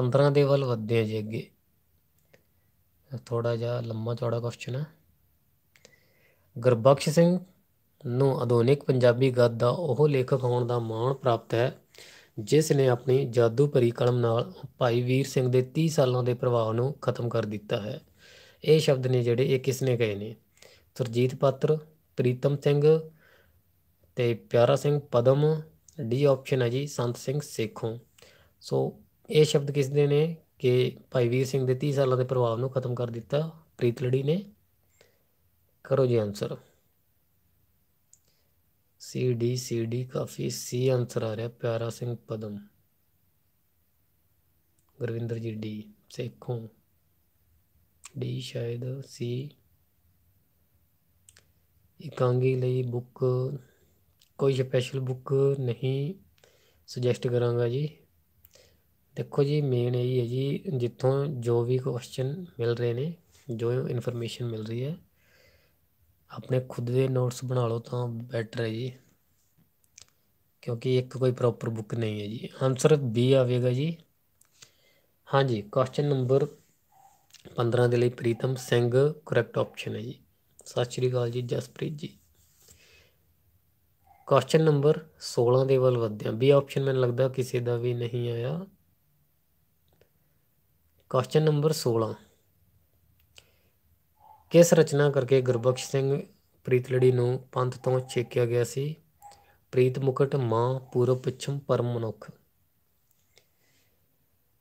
15 ਦੇ ਵੱਲ ਵਧਦੇ ਹਾਂ ਜੀ ਅੱਗੇ ਥੋੜਾ ਜਿਹਾ ਲੰਮਾ ਚੌੜਾ ਕੁਐਸਚਨ ਹੈ ਗੁਰਬਖਸ਼ ਸਿੰਘ ਨੂੰ ਆਧੁਨਿਕ ਪੰਜਾਬੀ ਗੱਦ ਦਾ ਉਹ ਲੇਖਕ ਹੋਣ ਦਾ ਮਾਣ ਪ੍ਰਾਪਤ ਹੈ ਜਿਸ ਨੇ ਆਪਣੀ ਜਾਦੂ ਭਰੀ ਕਲਮ ਨਾਲ ਭਾਈ ਵੀਰ ਸਿੰਘ ਦੇ 30 ਸਾਲਾਂ ਦੇ ਪ੍ਰਭਾਵ ਨੂੰ ਖਤਮ ਕਰ ਦਿੱਤਾ ਹੈ ਇਹ ਸ਼ਬਦ ਨੇ ਜਿਹੜੇ ਇਹ ਕਿਸ ਨੇ ਕਹੇ ਨੇ ਸਰਜੀਤ ਪਾਤਰ ਪ੍ਰੀਤਮ ਸਿੰਘ ਤੇ ਪਿਆਰਾ ਸਿੰਘ ਪਦਮ ਡੀ ਆਪਸ਼ਨ ਹੈ ਜੀ ਸੰਤ ਸਿੰਘ ਸੇਖੋਂ ਸੋ ਇਹ ਸ਼ਬਦ ਕਿਸ ਦੇ ਨੇ ਕਿ ਭਾਈ ਵੀਰ ਸਿੰਘ ਦੇ 30 ਸਾਲਾਂ ਦੇ ਪ੍ਰਭਾਵ ਨੂੰ ਖਤਮ ਕਰ ਦਿੱਤਾ ਪ੍ਰੀਤਲੜੀ ਨੇ ਕਰੋ ਜੀ answer C D C D ਕਾਫੀ ਸੀ ਆਨਸਰ ਆ ਰਿਹਾ ਪਿਆਰਾ ਸਿੰਘ ਪਦਮ ਗੁਰਵਿੰਦਰ ਜੀ ਡੀ ਸੇਖੋਂ ਡੀ ਸ਼ਾਇਦ ਸੀ ਇਕਾਂਗੀ ਲਈ ਬੁੱਕ ਕੋਈ ਸਪੈਸ਼ਲ ਬੁੱਕ ਨਹੀਂ ਸੁਜੈਸਟ ਕਰਾਂਗਾ ਜੀ ਦੇਖੋ ਜੀ ਮੇਨ ਇਹ ਹੀ ਹੈ ਜੀ ਜਿੱਥੋਂ ਜੋ ਵੀ ਕੁਐਸਚਨ ਮਿਲ ਰਹੇ ਨੇ ਜੋ ਇਨਫੋਰਮੇਸ਼ਨ ਮਿਲ ਰਹੀ ਹੈ ਆਪਣੇ ਖੁਦ ਦੇ ਨੋਟਸ ਬਣਾ ਲਓ ਤਾਂ ਬੈਟਰ ਹੈ ਜੀ ਕਿਉਂਕਿ ਇੱਕ ਕੋਈ ਪ੍ਰੋਪਰ ਬੁੱਕ ਨਹੀਂ ਹੈ ਜੀ ਆਨਸਰ ਬੀ ਆਵੇਗਾ ਜੀ ਹਾਂਜੀ ਕੁਐਸਚਨ ਨੰਬਰ 15 ਦੇ ਲਈ ਪ੍ਰੀਤਮ ਸਿੰਘ ਕਰੈਕਟ ਆਪਸ਼ਨ ਹੈ ਜੀ ਸਤਿ ਸ਼੍ਰੀ ਅਕਾਲ ਜੀ ਜਸਪ੍ਰੀਤ ਜੀ ਕੁਐਸਚਨ ਨੰਬਰ 16 ਦੇ ਵੱਲ ਵਧਿਆ ਬੀ ਆਪਸ਼ਨ ਮੈਨੂੰ ਲੱਗਦਾ ਕਿਸੇ ਦਾ ਵੀ ਨਹੀਂ ਆਇਆ ਕੁਐਸਚਨ ਨੰਬਰ 16 ਕਿਸ ਰਚਨਾ ਕਰਕੇ ਗੁਰਬਖਸ਼ ਸਿੰਘ ਪ੍ਰੀਤਲੜੀ ਨੂੰ ਪੰਥ ਤੋਂ ਛੇਕਿਆ ਗਿਆ ਸੀ ਪ੍ਰੀਤ ਮੁਕਟ ਮਾਂ ਪੂਰਬ ਪਛਮ ਪਰਮ ਮਨੁੱਖ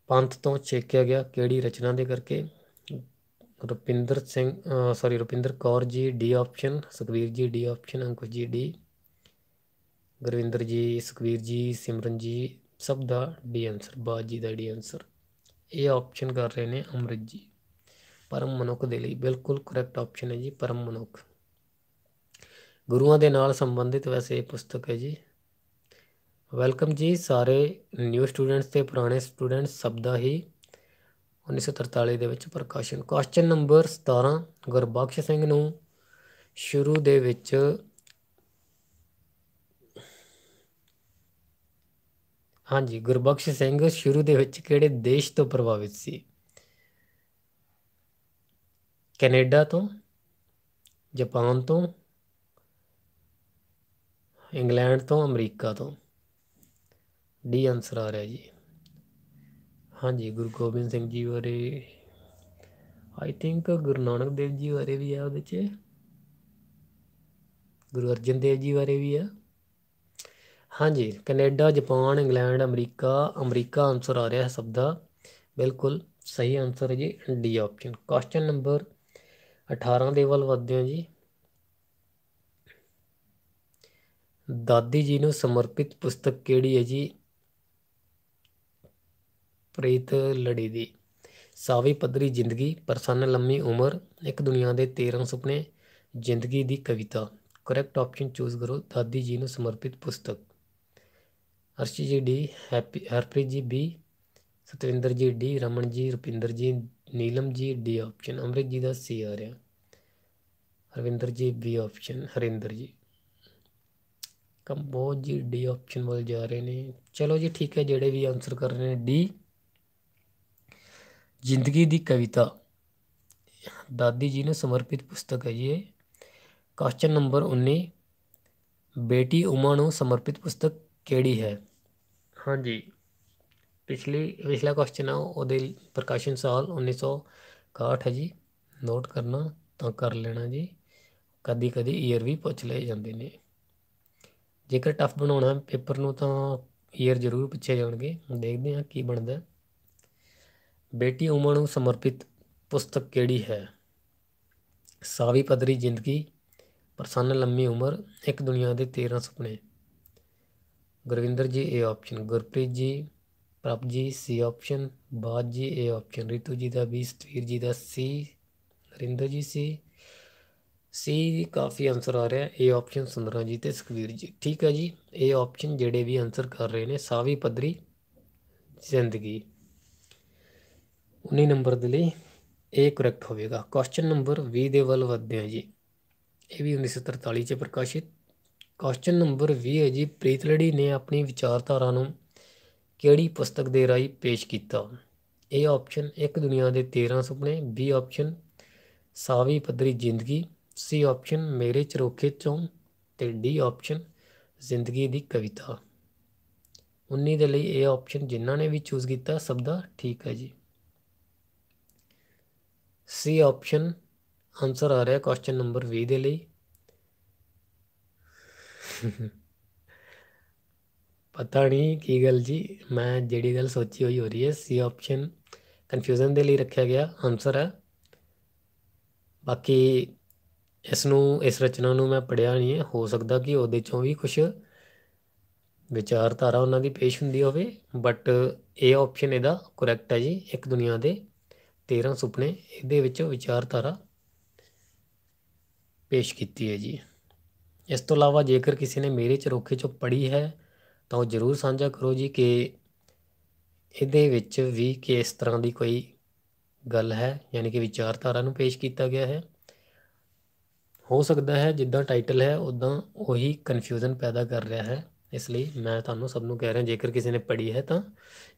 ਪੰਥ ਤੋਂ ਛੇਕਿਆ ਗਿਆ ਕਿਹੜੀ ਰਚਨਾ ਦੇ ਕਰਕੇ Rupinder Singh sorry Rupinder Kaur ji D option Sukhbir ਜੀ ਡੀ ਆਪਸ਼ਨ ਅੰਕੁਸ਼ ਜੀ ਡੀ ਗੁਰਵਿੰਦਰ ਜੀ ਸੁਖਵੀਰ ਜੀ ਸਿਮਰਨ ਜੀ ਸਭ ਦਾ ਡੀ ਆਨਸਰ ਬਾਜੀ ਦਾ ਡੀ ਆਨਸਰ ਇਹ ਆਪਸ਼ਨ ਕਰ ਰਹੇ ਨੇ ਅਮਰਜੀਤ ਜੀ ਪਰਮ ਮਨੁੱਖ ਦੇ ਲਈ ਬਿਲਕੁਲ ਕਰੈਕਟ ਆਪਸ਼ਨ ਹੈ ਜੀ ਪਰਮ ਮਨੁੱਖ ਗੁਰੂਆਂ ਦੇ ਨਾਲ ਸੰਬੰਧਿਤ ਵੈਸੇ ਇਹ ਪੁਸਤਕ ਹੈ ਜੀ ਵੈਲਕਮ ਜੀ ਸਾਰੇ ਨਿਊ ਸਟੂਡੈਂਟਸ ਤੇ ਪੁਰਾਣੇ ਸਟੂਡੈਂਟਸ ਸਬਦਾ ਹੀ 1943 ਦੇ ਵਿੱਚ ਪ੍ਰਕਾਸ਼ਨ ਕੁਐਸਚਨ ਨੰਬਰ 17 ਗੁਰਬਖਸ਼ ਸਿੰਘ ਨੂੰ ਸ਼ੁਰੂ ਦੇ ਵਿੱਚ ਹਾਂਜੀ ਗੁਰਬਖਸ਼ ਸਿੰਘ ਸ਼ੁਰੂ ਦੇ ਵਿੱਚ ਕਿਹੜੇ ਦੇਸ਼ ਤੋਂ ਪ੍ਰਭਾਵਿਤ ਸੀ ਕੈਨੇਡਾ ਤੋਂ ਜਾਪਾਨ ਤੋਂ ਇੰਗਲੈਂਡ ਤੋਂ ਅਮਰੀਕਾ ਤੋਂ ਡੀ ਆਨਸਰ ਆ ਰਿਹਾ ਜੀ ਹਾਂਜੀ ਗੁਰੂ ਗੋਬਿੰਦ ਸਿੰਘ ਜੀ ਬਾਰੇ ਆਈ ਥਿੰਕ ਗੁਰੂ ਨਾਨਕ ਦੇਵ ਜੀ ਬਾਰੇ ਵੀ ਆ ਉਹਦੇ 'ਚ ਗੁਰੂ ਅਰਜਨ ਦੇਵ ਜੀ ਬਾਰੇ ਵੀ ਆ ਹਾਂਜੀ Canada Japan England America America answer ਆ ਰਿਹਾ ਹੈ ਸਭ ਦਾ ਬਿਲਕੁਲ ਸਹੀ ਆਨਸਰ ਹੈ ਜੀ ਡੀ ਆਪਸ਼ਨ ਕੁਐਸਚਨ ਨੰਬਰ 18 ਦੇ ਵੱਲ ਵਧਦੇ ਹੋ ਜੀ ਦਾਦੀ ਜੀ ਨੂੰ ਸਮਰਪਿਤ ਪੁਸਤਕ ਕਿਹੜੀ ਹੈ ਜੀ ਪ੍ਰੀਤ ਲੜੀ ਦੀ ਸਾਵੀ ਪਦਰੀ ਜ਼ਿੰਦਗੀ ਪ੍ਰਸੰਨ ਲੰਮੀ ਉਮਰ ਇੱਕ ਦੁਨੀਆ ਦੇ 13 ਸੁਪਨੇ ਜ਼ਿੰਦਗੀ ਦੀ ਕਵਿਤਾ ਕਰੈਕਟ ਆਪਸ਼ਨ ਚੂਜ਼ ਕਰੋ ਦਾਦੀ ਜੀ ਨੂੰ ਸਮਰਪਿਤ ਪੁਸਤਕ ਅਰਸ਼ੀ ਜੀ ਡੀ ਹੈਪੀ ਹਰਪ੍ਰੀਤ ਜੀ ਬੀ ਸਤਵਿੰਦਰ ਜੀ ਡੀ ਰਮਨ ਜੀ ਰੁਪਿੰਦਰ ਜੀ ਨੀਲਮ ਜੀ ਡੀ ਆਪਸ਼ਨ ਅਮਰਿਤ ਜੀ ਦਾ ਸੀ ਆ ਰਿਹਾ ਹਰਵਿੰਦਰ ਜੀ ਬੀ ਆਪਸ਼ਨ ਹਰਿੰਦਰ ਜੀ ਕੰਬੋਜ ਜੀ ਡੀ ਆਪਸ਼ਨ ਵੱਲ ਜਾ ਰਹੇ ਨੇ ਚਲੋ ਜੀ ਠੀਕ ਹੈ ਜਿਹੜੇ ਵੀ ਆਨਸਰ ਕਰ ਰਹੇ ਨੇ ਡੀ ਜ਼ਿੰਦਗੀ ਦੀ ਕਵਿਤਾ ਦਾਦੀ ਜੀ ਨੂੰ ਸਮਰਪਿਤ ਪੁਸਤਕ ਹੈ ਇਹ ਕੁਐਸਚਨ ਨੰਬਰ 19 ਬੇਟੀ ਉਮਾ ਨੂੰ ਸਮਰਪਿਤ ਪੁਸਤਕ ਕਿਹੜੀ ਹੈ ਹਾਂਜੀ ਪਿਛਲੀ ਪਿਛਲਾ ਕੁਐਸਚਨ ਆ ਉਹਦੇ ਪ੍ਰਕਾਸ਼ਨ ਸਾਲ 1961 ਹੈ ਜੀ ਨੋਟ ਕਰਨਾ ਤਾਂ ਕਰ ਲੈਣਾ ਜੀ ਕਦੀ ਕਦੀ ਈਅਰ ਵੀ ਪੁੱਛ ਲਏ ਜਾਂਦੇ ਨੇ ਜੇਕਰ ਟਫ ਬਣਾਉਣਾ ਪੇਪਰ ਨੂੰ ਤਾਂ ਈਅਰ ਜ਼ਰੂਰ ਪੁੱਛੇ ਜਾਣਗੇ ਦੇਖਦੇ ਹਾਂ ਕੀ ਬਣਦਾ ਬੇਟੀ ਉਮਰ ਨੂੰ ਸਮਰਪਿਤ ਪੁਸਤਕ ਕਿਹੜੀ ਹੈ ਸਾਵੀ ਪਦਰੀ ਜ਼ਿੰਦਗੀ ਪ੍ਰਸੰਨ ਲੰਮੀ ਉਮਰ ਇੱਕ ਦੁਨੀਆ ਦੇ 13 ਸੁਪਨੇ ਗੁਰਵਿੰਦਰ ਜੀ ਇਹ ਆਪਸ਼ਨ ਗੁਰਪ੍ਰੀਤ ਜੀ ਪ੍ਰਭ ਜੀ ਸੀ ਆਪਸ਼ਨ ਬਾਜ ਜੀ ਏ ਆਪਸ਼ਨ ਰਿਤੂ ਜੀ ਦਾ ਵੀ ਸਤਵੀਰ ਜੀ ਦਾ ਸੀ ਨਰਿੰਦਰ ਜੀ ਸੀ ਸੀ ਕਾਫੀ ਆਨਸਰ ਆ ਰਿਹਾ ਏ ਆਪਸ਼ਨ ਸੁੰਦਰਾ ਜੀ ਤੇ ਸੁਖਵੀਰ ਜੀ ਠੀਕ ਹੈ ਜੀ ਏ ਆਪਸ਼ਨ ਜਿਹੜੇ ਵੀ ਆਨਸਰ ਕਰ ਰਹੇ ਨੇ ਸਾਵੀ ਪਦਰੀ ਜ਼ਿੰਦਗੀ 19 ਨੰਬਰ ਦੇ ਲਈ ਇਹ ਕਰੈਕਟ ਹੋਵੇਗਾ ਕੁਐਸਚਨ ਨੰਬਰ 20 ਦੇ ਵੱਲ ਵਧਦੇ ਹਾਂ ਜੀ ਇਹ ਵੀ 1943 ਚ ਪ੍ਰਕਾਸ਼ਿਤ ਕੁਐਸਚਨ ਨੰਬਰ 20 ਹੈ ਜੀ ਪ੍ਰੀਤਲੜੀ ਨੇ ਆਪਣੀ ਵਿਚਾਰਧਾਰਾ ਨੂੰ ਕਿਹੜੀ ਪੁਸਤਕ ਦੇ ਰਾਹੀਂ ਪੇਸ਼ ਕੀਤਾ ਇਹ ਆਪਸ਼ਨ ਇੱਕ ਦੁਨੀਆ ਦੇ 13 ਸੁਪਨੇ ਬੀ ਆਪਸ਼ਨ ਸਾਵੀ ਪੱਧਰੀ ਜ਼ਿੰਦਗੀ ਸੀ ਆਪਸ਼ਨ ਮੇਰੇ ਚਰੋਖੇ ਚੋਂ ਤੇ ਡੀ ਆਪਸ਼ਨ ਜ਼ਿੰਦਗੀ ਦੀ ਕਵਿਤਾ 19 ਦੇ ਲਈ ਇਹ ਆਪਸ਼ਨ ਜਿਨ੍ਹਾਂ ਨੇ ਵੀ ਚੂਜ਼ ਕੀਤਾ ਸਭ ਦਾ ਠੀਕ ਹੈ ਜੀ ਸੀ ਆਪਸ਼ਨ ਆਨਸਰ ਆ ਰਿਹਾ ਕੁਐਸਚਨ ਨੰਬਰ 20 ਦੇ ਲਈ ਪਤਾ ਨਹੀਂ ਕੀ ਗੱਲ ਜੀ ਮੈਂ ਜਿਹੜੀ ਗੱਲ ਸੋਚੀ ਹੋਈ ਹੋ ਰਹੀ ਹੈ ਸੀ ਆਪਸ਼ਨ ਕਨਫਿਊਜ਼ਨ ਦੇ ਲਈ ਰੱਖਿਆ ਗਿਆ ਆਨਸਰ ਹੈ ਬਾਕੀ ਇਸ ਨੂੰ ਇਸ ਰਚਨਾ ਨੂੰ ਮੈਂ ਪੜਿਆ ਨਹੀਂ ਹੈ ਹੋ ਸਕਦਾ ਕਿ ਉਹਦੇ ਚੋਂ ਵੀ ਕੁਝ ਵਿਚਾਰਧਾਰਾ ਉਹਨਾਂ ਦੀ ਪੇਸ਼ ਹੁੰਦੀ ਹੋਵੇ ਬਟ ਇਹ ਆਪਸ਼ਨ ਇਹਦਾ ਕਰੈਕਟ ਹੈ ਜੀ ਇੱਕ ਦੁਨੀਆ ਦੇ 13 ਸੁਪਨੇ ਇਹਦੇ ਵਿੱਚ ਵਿਚਾਰਧਾਰਾ ਪੇਸ਼ ਕੀਤੀ ਹੈ ਜੀ ਇਸ ਤੋਂ ਇਲਾਵਾ ਜੇਕਰ ਕਿਸੇ ਨੇ ਮੇਰੇ ਚਰੋਖੇ ਚੋਂ ਪੜ੍ਹੀ ਹੈ ਤਾਂ ਉਹ ਜ਼ਰੂਰ ਸਾਂਝਾ ਕਰੋ ਜੀ ਕਿ ਇਹਦੇ ਵਿੱਚ ਵੀ ਕਿਸ ਤਰ੍ਹਾਂ ਦੀ ਕੋਈ ਗੱਲ ਹੈ ਯਾਨੀ ਕਿ ਵਿਚਾਰਧਾਰਾ ਨੂੰ ਪੇਸ਼ ਕੀਤਾ ਗਿਆ ਹੈ ਹੋ ਸਕਦਾ ਹੈ ਜਿੱਦਾਂ ਟਾਈਟਲ ਹੈ ਉਦਾਂ ਉਹੀ ਕਨਫਿਊਜ਼ਨ ਪੈਦਾ ਕਰ ਰਿਹਾ ਹੈ ਇਸ ਲਈ ਮੈਂ ਤੁਹਾਨੂੰ ਸਭ ਨੂੰ ਕਹਿ ਰਿਹਾ ਜੇਕਰ ਕਿਸੇ ਨੇ ਪੜ੍ਹੀ ਹੈ ਤਾਂ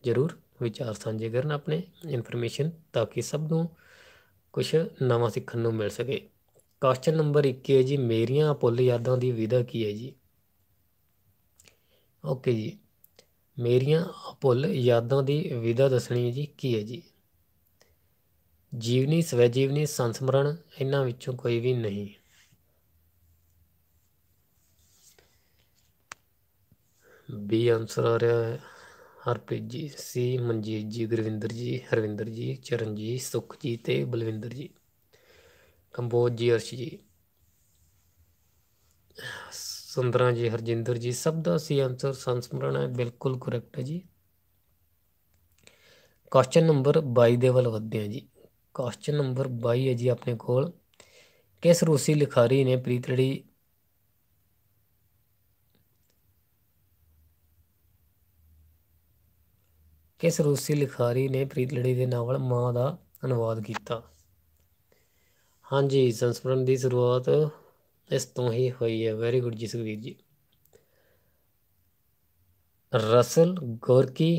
ਜ਼ਰੂਰ ਵਿਚਾਰ ਸਾਂਝੇ ਕਰਨ ਆਪਣੇ ਇਨਫੋਰਮੇਸ਼ਨ ਤਾਂ ਕਿ ਸਭ ਨੂੰ ਕੁਝ ਨਵਾਂ ਸਿੱਖਣ ਨੂੰ ਮਿਲ ਸਕੇ ਕੁਐਸਚਨ ਨੰਬਰ 21 ਹੈ ਜੀ ਮੇਰੀਆਂ ਪੁੱਲ ਯਾਦਾਂ ਦੀ ਵਿਦਾ ਕੀ ਹੈ ਜੀ ਓਕੇ ਜੀ ਮੇਰੀਆਂ ਭੁੱਲ ਯਾਦਾਂ ਦੀ ਵਿਦਾ ਦੱਸਣੀ ਹੈ ਜੀ ਕੀ ਹੈ ਜੀ ਜੀਵਨੀ ਸਵੈ ਜੀਵਨੀ ਸੰਸਮਰਣ ਇਹਨਾਂ ਵਿੱਚੋਂ ਕੋਈ ਵੀ ਨਹੀਂ ਬੀ ਆਨਸਰ ਆ ਰਿਹਾ ਹੈ ਹਰਪ੍ਰੀਤ ਜੀ ਸੀ ਮਨਜੀਤ ਜੀ ਗੁਰਵਿੰਦਰ ਜੀ ਹਰਵਿੰਦਰ ਜੀ ਚਰਨਜੀਤ ਸੁਖ ਜੀ ਤੇ ਬਲਵਿੰਦਰ ਜੀ ਕੰਬੋਜ ਜੀ ਅਰਸ਼ ਜੀ ਸੁੰਦਰਾ ਜੀ ਹਰਜਿੰਦਰ ਜੀ ਸਭ ਦਾ ਸੀ ਆਨਸਰ ਸੰਸਮਰਣ ਹੈ ਬਿਲਕੁਲ ਕਰੈਕਟ ਹੈ ਜੀ ਕੁਐਸਚਨ ਨੰਬਰ 22 ਦੇ ਵੱਲ ਵਧਦੇ ਹਾਂ ਜੀ ਕੁਐਸਚਨ ਨੰਬਰ 22 ਹੈ ਜੀ ਆਪਣੇ ਕੋਲ ਕਿਸ ਰੂਸੀ ਲਿਖਾਰੀ ਨੇ ਪ੍ਰੀਤੜੀ ਕਿਸ ਰੂਸੀ ਲਿਖਾਰੀ ਨੇ ਪ੍ਰੀਤਲੜੀ ਦੇ ਨਾਵਲ ਮਾਂ ਦਾ ਅਨੁਵਾਦ ਕੀਤਾ ਹਾਂਜੀ ਸੰਸਮਰਣ ਦੀ ਸ਼ੁਰੂਆਤ ਇਸ ਤੋਂ ਹੀ ਹੋਈ ਹੈ ਵੈਰੀ ਗੁੱਡ ਜੀ Sukhveer ji Russell Gorky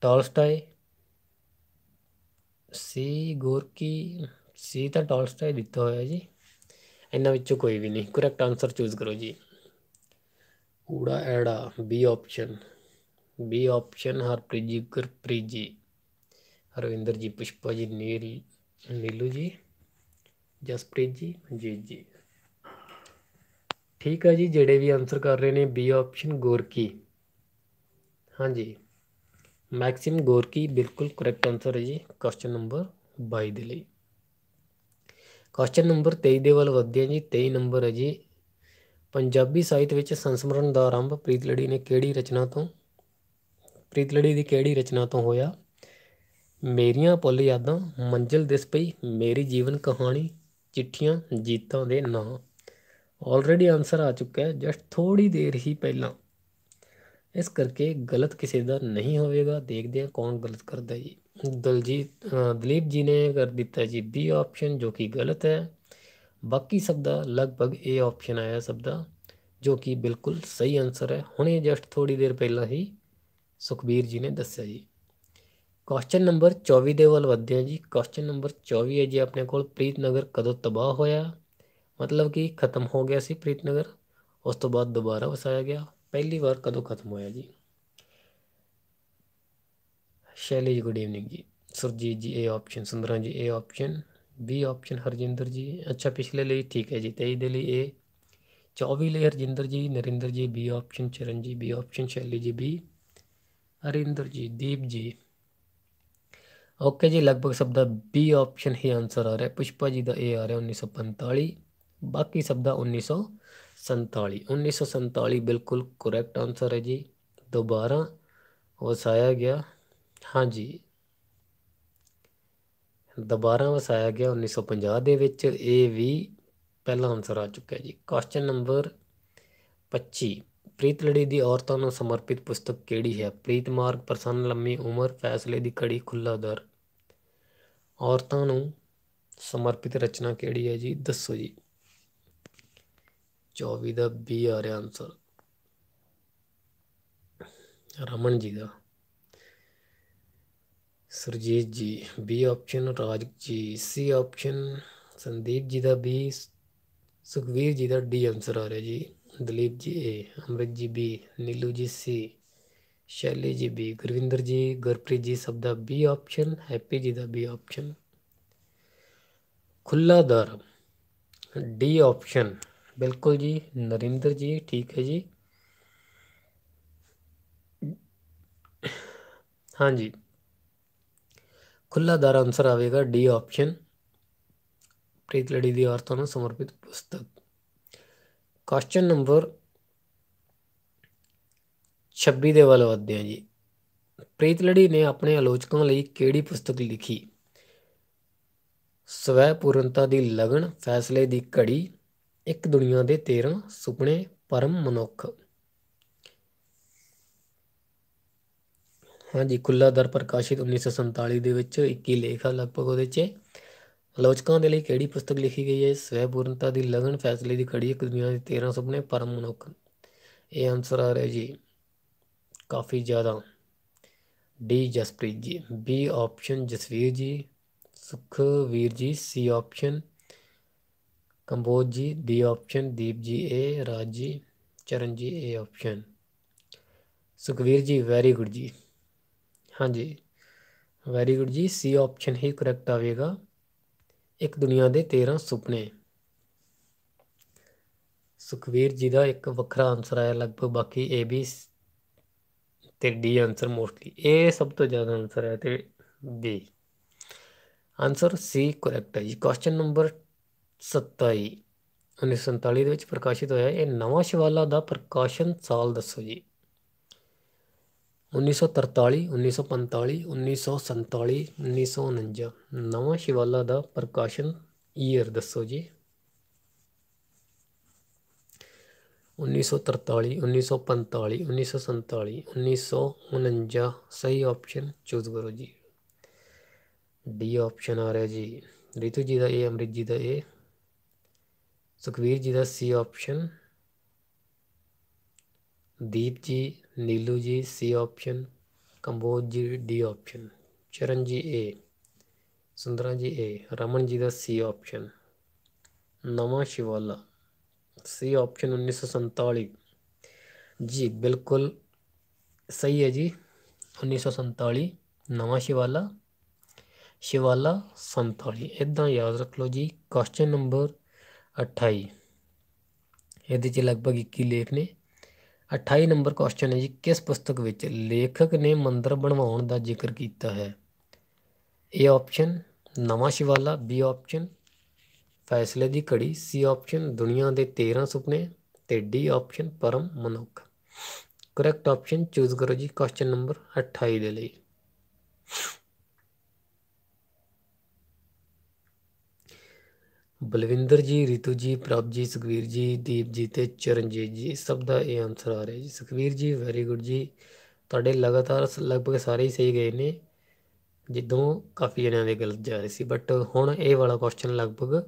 Tolstoy ਸੀ ਗੋਰਕੀ ਸੀ ਤਾਂ ਟਾਲਸਟਾਈ ਦਿੱਤਾ ਹੋਇਆ ਜੀ ਇਹਨਾਂ ਵਿੱਚੋਂ ਕੋਈ ਵੀ ਨਹੀਂ ਕਰੈਕਟ ਆਨਸਰ ਚੂਜ਼ ਕਰੋ ਜੀ ਊੜਾ ਐੜਾ B option B option Harpreet ji Gurpreet ਜੀ ਹਰਵਿੰਦਰ ਜੀ ਪੁਸ਼ਪਾ ਜੀ ਨੀਲ ਨੀਲੂ ਜੀ ਜਸਪ੍ਰੀਤ ਜੀ ਮਨਜੀਤ ਜੀ ਠੀਕ ਹੈ ਜੀ ਜਿਹੜੇ ਵੀ ਆਨਸਰ ਕਰ ਰਹੇ ਨੇ ਬੀ ਆਪਸ਼ਨ ਗੋਰਕੀ ਹਾਂਜੀ ਮੈਕਸਿਮ ਗੋਰਕੀ ਬਿਲਕੁਲ ਕਰੈਕਟ ਆਨਸਰ ਹੈ ਜੀ ਕੁਐਸਚਨ ਨੰਬਰ 22 ਦੇ ਲਈ ਕੁਐਸਚਨ ਨੰਬਰ 23 ਦੇ ਵੱਲ ਵਧਦੇ ਹਾਂ ਜੀ 23 ਨੰਬਰ ਹੈ ਜੀ ਪੰਜਾਬੀ ਸਾਹਿਤ ਵਿੱਚ ਸੰਸਮਰਨ ਦਾ ਆਰੰਭ ਪ੍ਰੀਤ ਲੜੀ ਨੇ ਕਿਹੜੀ ਰਚਨਾ ਤੋਂ ਪ੍ਰੀਤ ਲੜੀ ਦੀ ਕਿਹੜੀ ਰਚਨਾ ਤੋਂ ਹੋਇਆ ਮੇਰੀਆਂ ਪੁੱਲ ਯਾਦਾਂ ਮੰਜ਼ਲ ਦਿਸ ਪਈ ਮੇਰੀ ਜੀਵਨ ਕਹਾਣੀ ਚਿੱਠੀਆਂ ਜੀਤਾਂ ਦੇ ਨਾਂ ਆਲਰੇਡੀ ਆਨਸਰ ਆ ਚੁੱਕਾ ਹੈ ਜਸਟ ਥੋੜੀ ਦੇਰ ਹੀ ਪਹਿਲਾਂ ਇਸ ਕਰਕੇ ਗਲਤ ਕਿਸੇ ਦਾ ਨਹੀਂ ਹੋਵੇਗਾ ਦੇਖਦੇ ਹਾਂ ਕੌਣ ਗਲਤ ਕਰਦਾ ਜੀ ਦਲਜੀਤ ਦਲੀਪ ਜੀ ਨੇ ਕਰ ਦਿੱਤਾ ਜੀ ਬੀ ਆਪਸ਼ਨ ਜੋ ਕਿ ਗਲਤ ਹੈ ਬਾਕੀ ਸਭ ਦਾ ਲਗਭਗ ਏ ਆਪਸ਼ਨ ਆਇਆ ਸਭ ਦਾ ਜੋ ਕਿ ਬਿਲਕੁਲ ਸਹੀ ਆਨਸਰ ਹੈ ਹੁਣੇ ਜਸਟ ਥੋੜੀ ਦੇਰ ਪਹਿਲਾਂ ਹੀ ਸੁਖਬੀਰ ਜੀ ਨੇ ਦੱਸਿਆ ਜੀ ਕੁਐਸਚਨ ਨੰਬਰ 24 ਦੇ ਵੱਲ ਵਧਦੇ ਹਾਂ ਜੀ ਕੁਐਸਚਨ ਨੰਬਰ 24 ਹੈ ਜੀ ਆਪਣੇ ਕੋਲ ਪ੍ਰੀਤਨਗਰ ਕਦੋਂ ਤਬਾਹ ਹੋਇਆ ਮਤਲਬ ਕਿ ਖਤਮ ਹੋ ਗਿਆ ਸੀ ਪ੍ਰੀਤਨਗਰ ਉਸ ਤੋਂ ਬਾਅਦ ਦੁਬਾਰਾ ਵਸਾਇਆ ਗਿਆ ਪਹਿਲੀ ਵਾਰ ਕਦੋਂ ਖਤਮ ਹੋਇਆ ਜੀ ਸ਼ੈਲੀ ਜੀ ਗੁੱਡ ਈਵਨਿੰਗ ਜੀ ਸੁਰਜੀਤ ਜੀ A option Sundra ji A option B option Harjinder ji ਅੱਛਾ ਪਿਛਲੇ ਲਈ ਠੀਕ ਹੈ ਜੀ 23 ਦੇ ਲਈ ਏ 24 ਲਈ ਹਰਜਿੰਦਰ ਜੀ ਨਰਿੰਦਰ ਜੀ ਬੀ ਆਪਸ਼ਨ ਚਰਨ ਜੀ ਬੀ ਆਪਸ਼ਨ ਸ਼ੈਲੀ ਜੀ ਬੀ ਹਰਿੰਦਰ ਜੀ ਦੀਪ ਜੀ ਓਕੇ ਜੀ ਲਗਭਗ ਸਭ ਦਾ ਬੀ ਆਪਸ਼ਨ ਹੀ ਆਨਸਰ ਆ ਰਿਹਾ ਪੁਸ਼ਪਾ ਜੀ ਦਾ ਏ ਆ ਰਿਹਾ 1945 ਬਾਕੀ ਸਭ ਦਾ 1947 1947 ਬਿਲਕੁਲ ਕਰੈਕਟ ਆਨਸਰ ਹੈ ਜੀ ਦੁਬਾਰਾ ਵਸਾਇਆ ਗਿਆ ਹਾਂਜੀ ਦੁਬਾਰਾ ਵਸਾਇਆ ਗਿਆ 1950 ਦੇ ਵਿੱਚ ਇਹ ਵੀ ਪਹਿਲਾ ਆਨਸਰ ਆ ਚੁੱਕਾ ਹੈ ਜੀ ਕੁਐਸਚਨ ਨੰਬਰ 25 ਪ੍ਰੀਤ ਲੜੀ ਦੀ ਔਰਤਾਂ ਨੂੰ ਸਮਰਪਿਤ ਪੁਸਤਕ ਕਿਹੜੀ ਹੈ ਪ੍ਰੀਤ ਮਾਰਗ ਪ੍ਰਸੰਨ ਲੰਮੀ ਉਮਰ ਫੈਸਲੇ ਦੀ ਕੜੀ ਖੁੱਲਾ ਦਰ ਔਰਤਾਂ ਨੂੰ ਸਮਰਪਿਤ ਰਚਨਾ ਕਿਹੜੀ ਹੈ ਜੀ ਦੱਸੋ ਜੀ 24 ਦਾ ਬੀ ਆ ਰਿਹਾ ਆਨਸਰ ਰਮਨ ਜੀ ਦਾ ਸਰਜੀਤ ਜੀ ਬੀ ਆਪਸ਼ਨ ਰਾਜ ਜੀ ਸੀ ਆਪਸ਼ਨ ਸੰਦੀਪ ਜੀ ਦਾ ਬੀ ਸੁਖਵੀਰ ਜੀ ਦਾ ਡੀ ਆਨਸਰ ਆ ਰਿਹਾ ਜੀ ਦਲੀਪ ਜੀ ਏ ਅਮਰਿਤ ਜੀ ਬੀ ਨੀਲੂ ਜੀ ਸੀ ਸ਼ੈਲੀ ਜੀ ਬੀ ਗੁਰਵਿੰਦਰ ਜੀ ਗੁਰਪ੍ਰੀਤ ਜੀ ਸਭ ਦਾ ਬੀ ਆਪਸ਼ਨ ਹੈਪੀ ਜੀ ਦਾ ਬੀ ਆਪਸ਼ਨ ਖੁੱਲਾ ਦਰ ਡੀ ਆਪਸ਼ਨ ਬਿਲਕੁਲ ਜੀ ਨਰਿੰਦਰ ਜੀ ਠੀਕ ਹੈ ਜੀ ਹਾਂਜੀ ਖੁੱਲਾ ਦਾਰ ਆਨਸਰ ਆਵੇਗਾ ਡੀ ਆਪਸ਼ਨ ਪ੍ਰੀਤ ਲੜੀ ਦੀ ਔਰਤਾਂ ਨੂੰ ਸਮਰਪਿਤ ਪੁਸਤਕ ਕੁਐਸਚਨ ਨੰਬਰ 26 ਦੇ ਵੱਲ ਵਧਦੇ ਹਾਂ ਜੀ ਪ੍ਰੀਤ ਲੜੀ ਨੇ ਆਪਣੇ ਆਲੋਚਕਾਂ ਲਈ ਕਿਹੜੀ ਪੁਸਤਕ ਲਿਖੀ ਸਵੈ ਪੂਰਨਤਾ ਦੀ ਲਗਨ ਫੈਸਲੇ ਦੀ ਘੜੀ ਇੱਕ ਦੁਨੀਆ ਦੇ 13 ਸੁਪਨੇ ਪਰਮ ਮਨੁੱਖ ਹਾਂਜੀ ਕੁੱਲਾ ਦਰ ਪ੍ਰਕਾਸ਼ਿਤ 1947 ਦੇ ਵਿੱਚ 21 ਲੇਖ ਆ ਲਗਭਗ ਉਹਦੇ 'ਚ ਆਲੋਚਕਾਂ ਦੇ ਲਈ ਕਿਹੜੀ ਪੁਸਤਕ ਲਿਖੀ ਗਈ ਹੈ ਸਵੈਪੂਰਨਤਾ ਦੀ ਲਗਨ ਫੈਸਲੇ ਦੀ ਖੜੀ ਇੱਕ ਦੁਨੀਆ ਦੇ 13 ਸੁਪਨੇ ਪਰਮ ਮਨੁੱਖ ਇਹ ਆਨਸਰ ਆ ਰਿਹਾ ਜੀ ਕਾਫੀ ਜ਼ਿਆਦਾ ਡੀ ਜਸਪ੍ਰੀਤ ਜੀ ਬੀ ਆਪਸ਼ਨ ਜਸਵੀਰ ਜੀ ਸੁਖਵੀਰ ਜੀ ਸੀ ਆਪਸ਼ਨ ਕੰਬੋਜ ਜੀ ਡੀ ਆਪਸ਼ਨ ਦੀਪ ਜੀ ਏ ਰਾਜ ਜੀ ਚਰਨ ਜੀ ਏ ਆਪਸ਼ਨ ਸੁਖਵੀਰ ਜੀ ਵੈਰੀ ਗੁੱਡ ਜੀ ਹਾਂਜੀ ਵੈਰੀ ਗੁੱਡ ਜੀ ਸੀ ਆਪਸ਼ਨ ਹੀ ਕਰੈਕਟ ਆਵੇਗਾ ਇੱਕ ਦੁਨੀਆ ਦੇ 13 ਸੁਪਨੇ ਸੁਖਵੀਰ ਜੀ ਦਾ ਇੱਕ ਵੱਖਰਾ ਆਨਸਰ ਆਇਆ ਲਗਭਗ ਬਾਕੀ ਏ ਬੀ ਤੇ ਡੀ ਆਨਸਰ ਮੋਸਟਲੀ ਇਹ ਸਭ ਤੋਂ ਜ਼ਿਆਦਾ ਆਨਸਰ ਹੈ ਤੇ ਬੀ ਆਨਸਰ ਸੀ ਕਰੈਕਟ ਹੈ ਜੀ ਕੁਐਸਚਨ ਨੰਬਰ 1947 ਦੇ ਵਿੱਚ ਪ੍ਰਕਾਸ਼ਿਤ ਹੋਇਆ ਇਹ ਨਵਾਂ ਸ਼ਿਵਾਲਾ ਦਾ ਪ੍ਰਕਾਸ਼ਨ ਸਾਲ ਦੱਸੋ ਜੀ 1943 1945 1947 1949 ਨਵਾਂ ਸ਼ਿਵਾਲਾ ਦਾ ਪ੍ਰਕਾਸ਼ਨ ਈਅਰ ਦੱਸੋ ਜੀ 1943 1945 1947 1949 ਸਹੀ ਆਪਸ਼ਨ ਚੂਜ਼ ਕਰੋ ਜੀ ਡੀ ਆਪਸ਼ਨ ਆ ਰਿਹਾ ਜੀ ਰਿਤੂ ਜੀ ਦਾ ਇਹ ਅਮਰਿਤ ਜੀ ਦਾ ਇਹ सुखबीर जी का C option Deep ji Neelu ji C option Kamboj ji D option Charan ji ए सुंदरा जी ए रमन जी का सी ऑप्शन नवा शिवाला सी ऑप्शन उन्नीस सौ संताली जी बिल्कुल सही है जी उन्नीस सौ संताली नवा शिवाला शिवाला संताली इदा याद रख लो जी क्वेश्चन नंबर 28 ਇਹਦੇ 'ਚ ਲਗਭਗ 21 ਲੇਖ ਨੇ 28 ਨੰਬਰ ਕੁਐਸਚਨ ਹੈ ਜੀ ਕਿਸ ਪੁਸਤਕ ਵਿੱਚ ਲੇਖਕ ਨੇ ਮੰਦਰ ਬਣਵਾਉਣ ਦਾ ਜ਼ਿਕਰ ਕੀਤਾ ਹੈ ਇਹ ਆਪਸ਼ਨ ਨਵਾਂ ਸ਼ਿਵਾਲਾ ਬੀ ਆਪਸ਼ਨ ਫੈਸਲੇ ਦੀ ਘੜੀ ਸੀ ਆਪਸ਼ਨ ਦੁਨੀਆ ਦੇ 13 ਸੁਪਨੇ ਤੇ ਡੀ ਆਪਸ਼ਨ ਪਰਮ ਮਨੁੱਖ ਕਰੈਕਟ ਆਪਸ਼ਨ ਚੂਜ਼ ਕਰੋ ਜੀ ਕੁਐਸਚਨ ਨੰਬਰ 28 ਦੇ ਲਈ ਬਲਵਿੰਦਰ ਜੀ ਰਿਤੂ ਜੀ ਪ੍ਰਭ ਜੀ ਸੁਖਵੀਰ ਜੀ ਦੀਪ ਜੀ ਤੇ ਚਰਨਜੀਤ ਜੀ ਸਭ ਦਾ ਇਹ ਆਨਸਰ ਆ ਰਿਹਾ ਜੀ ਸੁਖਵੀਰ ਜੀ ਵੈਰੀ ਗੁੱਡ ਜੀ ਤੁਹਾਡੇ ਲਗਾਤਾਰ ਲਗਭਗ ਸਾਰੇ ਹੀ ਸਹੀ ਗਏ ਨੇ ਜਿੱਦੋਂ ਕਾਫੀ ਜਣਿਆਂ ਦੇ ਗਲਤ ਜਾ ਰਹੇ ਸੀ ਬਟ ਹੁਣ ਇਹ ਵਾਲਾ ਕੁਐਸਚਨ ਲਗਭਗ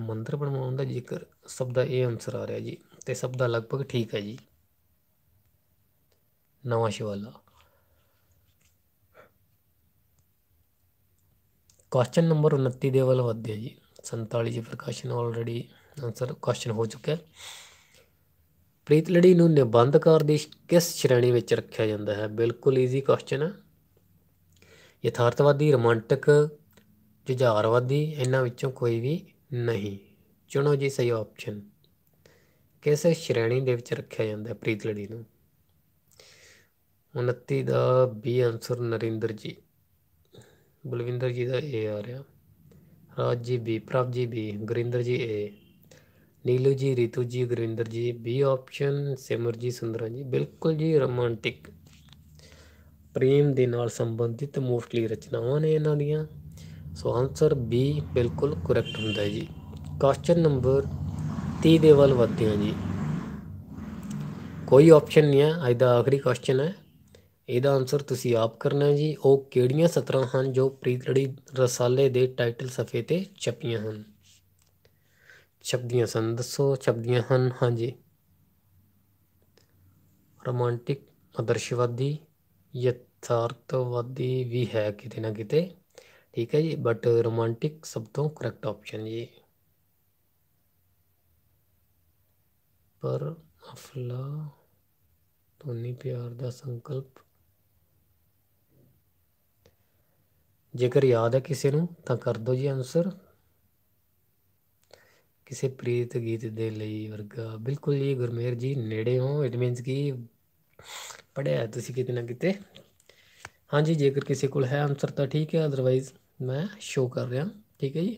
ਮੰਦਰ ਬਣਵਾਉਣ ਦਾ ਜ਼ਿਕਰ ਸਭ ਦਾ ਇਹ ਆਨਸਰ ਆ ਰਿਹਾ ਜੀ ਤੇ ਸਭ ਦਾ ਲਗਭਗ ਠੀਕ ਹੈ ਜੀ ਨਵਾਂ ਸ਼ਿਵਾਲਾ ਕੁਐਸਚਨ ਨੰਬਰ 29 ਦੇ ਵੱਲ ਵਧਦੇ ਜੀ 47 ਜੀ ਪ੍ਰਕਾਸ਼ਨ ਆਲਰੇਡੀ ਆਨਸਰ ਕੁਐਸਚਨ ਹੋ ਹੈ ਪ੍ਰੀਤ ਲੜੀ ਨੂੰ ਨਿਬੰਧਕਾਰ ਦੀ ਕਿਸ ਸ਼੍ਰੇਣੀ ਵਿੱਚ ਰੱਖਿਆ ਜਾਂਦਾ ਹੈ ਬਿਲਕੁਲ ਈਜ਼ੀ ਕੁਐਸਚਨ ਹੈ ਯਥਾਰਥਵਾਦੀ ਰੋਮਾਂਟਿਕ ਜੁਝਾਰਵਾਦੀ ਇਹਨਾਂ ਵਿੱਚੋਂ ਕੋਈ ਵੀ ਨਹੀਂ ਚੁਣੋ ਜੀ ਸਹੀ ਆਪਸ਼ਨ ਕਿਸ ਸ਼੍ਰੇਣੀ ਦੇ ਵਿੱਚ ਰੱਖਿਆ ਜਾਂਦਾ ਹੈ ਪ੍ਰੀਤ ਲੜੀ ਨੂੰ 29 ਦਾ ਬੀ ਆਨਸਰ ਨਰਿੰਦਰ ਜੀ ਬਲਵਿੰਦਰ ਜੀ ਦਾ ਏ ਆ ਰਿਹਾ ਰਾਜ ਜੀ ਬੀ ਪ੍ਰਭ ਜੀ ਬੀ ਗੁਰਿੰਦਰ ਜੀ ਏ ਨੀਲੂ ਜੀ ਰਿਤੂ ਜੀ ਗੁਰਿੰਦਰ ਜੀ ਬੀ ਆਪਸ਼ਨ ਸਿਮਰ ਜੀ ਸੁੰਦਰਾ ਜੀ ਬਿਲਕੁਲ ਜੀ ਰੋਮਾਂਟਿਕ ਪ੍ਰੇਮ ਦੇ ਨਾਲ ਸੰਬੰਧਿਤ ਮੋਸਟਲੀ ਰਚਨਾਵਾਂ ਨੇ ਇਹਨਾਂ ਦੀਆਂ ਸੋ ਆਨਸਰ ਬੀ ਬਿਲਕੁਲ ਕਰੈਕਟ ਹੁੰਦਾ ਹੈ ਜੀ ਕੁਐਸਚਨ ਨੰਬਰ 30 ਦੇ ਵੱਲ ਵਧਦੇ ਹਾਂ ਜੀ ਕੋਈ ਆਪਸ਼ਨ ਨਹੀਂ ਹੈ ਅੱਜ ਦਾ ਆਖਰੀ ਕੁਐਸਚਨ ਹੈ ਇਹਦਾ ਆਨਸਰ ਤੁਸੀਂ ਆਪ ਕਰਨਾ ਹੈ ਜੀ ਉਹ ਕਿਹੜੀਆਂ ਸਤਰਾਂ ਹਨ ਜੋ ਪ੍ਰੀਤੜੀ ਰਸਾਲੇ ਦੇ ਟਾਈਟਲ ਸਫੇ ਤੇ ਛਪੀਆਂ ਹਨ ਛਪਦੀਆਂ ਸਨ ਦੱਸੋ ਛਪਦੀਆਂ ਹਨ ਹਾਂਜੀ ਰੋਮਾਂਟਿਕ ਆਦਰਸ਼ਵਾਦੀ ਯਥਾਰਥਵਾਦੀ ਵੀ ਹੈ ਕਿਤੇ ਨਾ ਕਿਤੇ ਠੀਕ ਹੈ ਜੀ ਬਟ ਰੋਮਾਂਟਿਕ ਸਭ ਤੋਂ ਕਰੈਕਟ ਆਪਸ਼ਨ ਜੀ ਪਰ ਅਫਲਾ ਧੋਨੀ ਪਿਆਰ ਦਾ ਸੰਕਲਪ ਜੇਕਰ ਯਾਦ ਹੈ ਕਿਸੇ ਨੂੰ ਤਾਂ ਕਰ ਦਿਓ ਜੀ ਆਨਸਰ ਕਿਸੇ ਪ੍ਰੀਤ ਗੀਤ ਦੇ ਲਈ ਵਰਗਾ ਬਿਲਕੁਲ ਜੀ ਗੁਰਮੇਰ ਜੀ ਨੇੜੇ ਹੋ ਇਟ ਮੀਨਸ ਕਿ ਪੜਿਆ ਤੁਸੀਂ ਕਿਤੇ ਨਾ ਕਿਤੇ ਹਾਂਜੀ ਜੇਕਰ ਕਿਸੇ ਕੋਲ ਹੈ ਆਨਸਰ ਤਾਂ ਠੀਕ ਹੈ ਅਦਰਵਾਈਜ਼ ਮੈਂ ਸ਼ੋ ਕਰ ਰਿਹਾ ਠੀਕ ਹੈ ਜੀ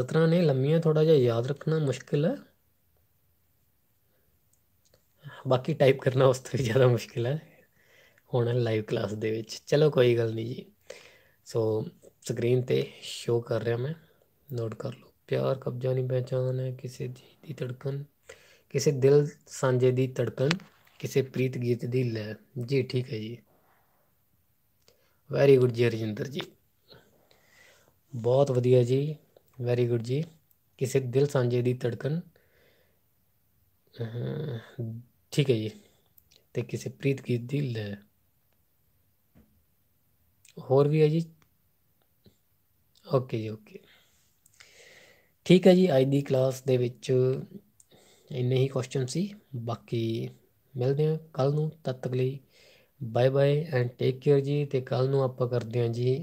17 ਨੇ ਲੰਮੀਆਂ ਥੋੜਾ ਜਿਹਾ ਯਾਦ ਰੱਖਣਾ ਮੁਸ਼ਕਿਲ ਹੈ ਬਾਕੀ ਟਾਈਪ ਕਰਨਾ ਉਸ ਤੋਂ ਵੀ ਜ਼ਿਆਦਾ ਮੁਸ਼ਕਿਲ ਹੈ ਹੁਣ ਲਾਈਵ ਕਲਾਸ ਦੇ ਵਿੱਚ ਚਲੋ ਕੋਈ ਗੱਲ ਨਹੀਂ ਜੀ ਸੋ ਸਕਰੀਨ ਤੇ ਸ਼ੋ ਕਰ ਰਿਹਾ ਮੈਂ ਨੋਟ ਕਰ ਲਓ ਪਿਆਰ ਕਬਜ਼ਾ ਨਹੀਂ ਪਹਿਚਾਨ ਹੈ ਕਿਸੇ ਦੀ ਧੜਕਨ ਕਿਸੇ ਦਿਲ ਸਾਂਝੇ ਦੀ ਧੜਕਨ ਕਿਸੇ ਪ੍ਰੀਤ ਗੀਤ ਦੀ ਲੈ ਜੀ ਠੀਕ ਹੈ ਜੀ ਵੈਰੀ ਗੁੱਡ ਜੀ ਰਜਿੰਦਰ ਜੀ ਬਹੁਤ ਵਧੀਆ ਜੀ ਵੈਰੀ ਗੁੱਡ ਜੀ ਕਿਸੇ ਦਿਲ ਸਾਂਝੇ ਦੀ ਧੜਕਣ ਠੀਕ ਹੈ ਜੀ ਤੇ ਕਿਸੇ ਪ੍ਰੀਤ ਗੀਤ ਦੀ ਲੈ ਹੋਰ ਵੀ ਹੈ ਜੀ ਓਕੇ ਜੀ ਓਕੇ ਠੀਕ ਹੈ ਜੀ ਅੱਜ ਦੀ ਕਲਾਸ ਦੇ ਵਿੱਚ ਇੰਨੇ ਹੀ ਕੁਐਸਚਨ ਸੀ ਬਾਕੀ ਮਿਲਦੇ ਹਾਂ ਕੱਲ ਨੂੰ ਤਦ ਤੱਕ ਲਈ bye bye and take care ਜੀ ਤੇ ਕੱਲ ਨੂੰ ਆਪਾਂ ਕਰਦੇ ਹਾਂ ਜੀ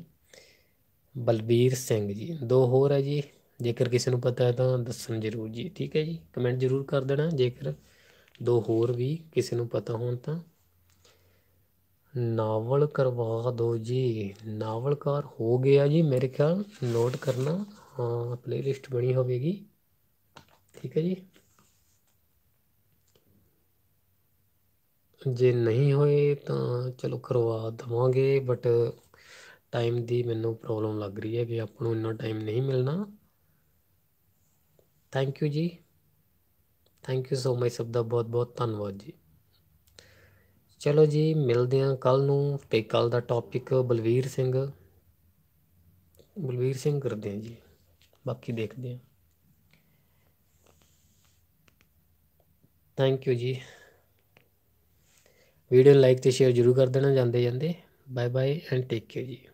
ਬਲਬੀਰ ਸਿੰਘ ਜੀ ਦੋ ਹੋਰ ਹੈ ਜੀ ਜੇਕਰ ਕਿਸੇ ਨੂੰ ਪਤਾ ਹੈ ਤਾਂ ਦੱਸਣ ਜ਼ਰੂਰ ਜੀ ਠੀਕ ਹੈ ਜੀ ਕਮੈਂਟ ਜ਼ਰੂਰ ਕਰ ਦੇਣਾ ਜੇਕਰ ਦੋ ਹੋਰ ਵੀ ਕਿਸੇ ਨੂੰ ਪਤਾ ਹੋਣ ਤਾਂ ਨਾਵਲ ਕਰਵਾ ਦੋ ਜੀ ਨਾਵਲਕਾਰ ਹੋ ਗਿਆ ਜੀ ਮੇਰੇ ਖਿਆਲ ਨੋਟ ਕਰਨਾ ਹਾਂ ਪਲੇਲਿਸਟ ਬਣੀ ਹੋਵੇਗੀ ਠੀਕ ਹੈ ਜੀ ਜੇ ਨਹੀਂ ਹੋਏ ਤਾਂ ਚਲੋ ਕਰਵਾ ਦਵਾਂਗੇ ਬਟ ਟਾਈਮ ਦੀ ਮੈਨੂੰ ਪ੍ਰੋਬਲਮ ਲੱਗ ਰਹੀ ਹੈ ਕਿ ਆਪ ਨੂੰ ਇੰਨਾ ਟਾਈਮ ਨਹੀਂ ਮਿਲਣਾ ਥੈਂਕ ਯੂ ਜੀ ਥੈਂਕ ਯੂ ਸੋ ਮਚ ਸਭ ਦਾ ਬਹੁਤ ਬਹੁਤ ਧੰਨਵਾਦ ਜੀ ਚਲੋ ਜੀ ਮਿਲਦੇ ਹਾਂ ਕੱਲ ਨੂੰ ਤੇ ਕੱਲ ਦਾ ਟੌਪਿਕ ਬਲਵੀਰ ਸਿੰਘ ਬਲਵੀਰ ਸਿੰਘ ਕਰਦੇ ਹਾਂ ਜੀ ਬਾਕੀ ਦੇਖਦੇ ਹਾਂ ਥੈਂਕ ਯੂ ਜੀ ਵੀਡੀਓ ਲਾਈਕ ਤੇ ਸ਼ੇਅਰ ਜ਼ਰੂਰ ਕਰ ਦੇਣਾ ਜਾਂਦੇ ਜਾਂਦੇ bye bye and take care ਜੀ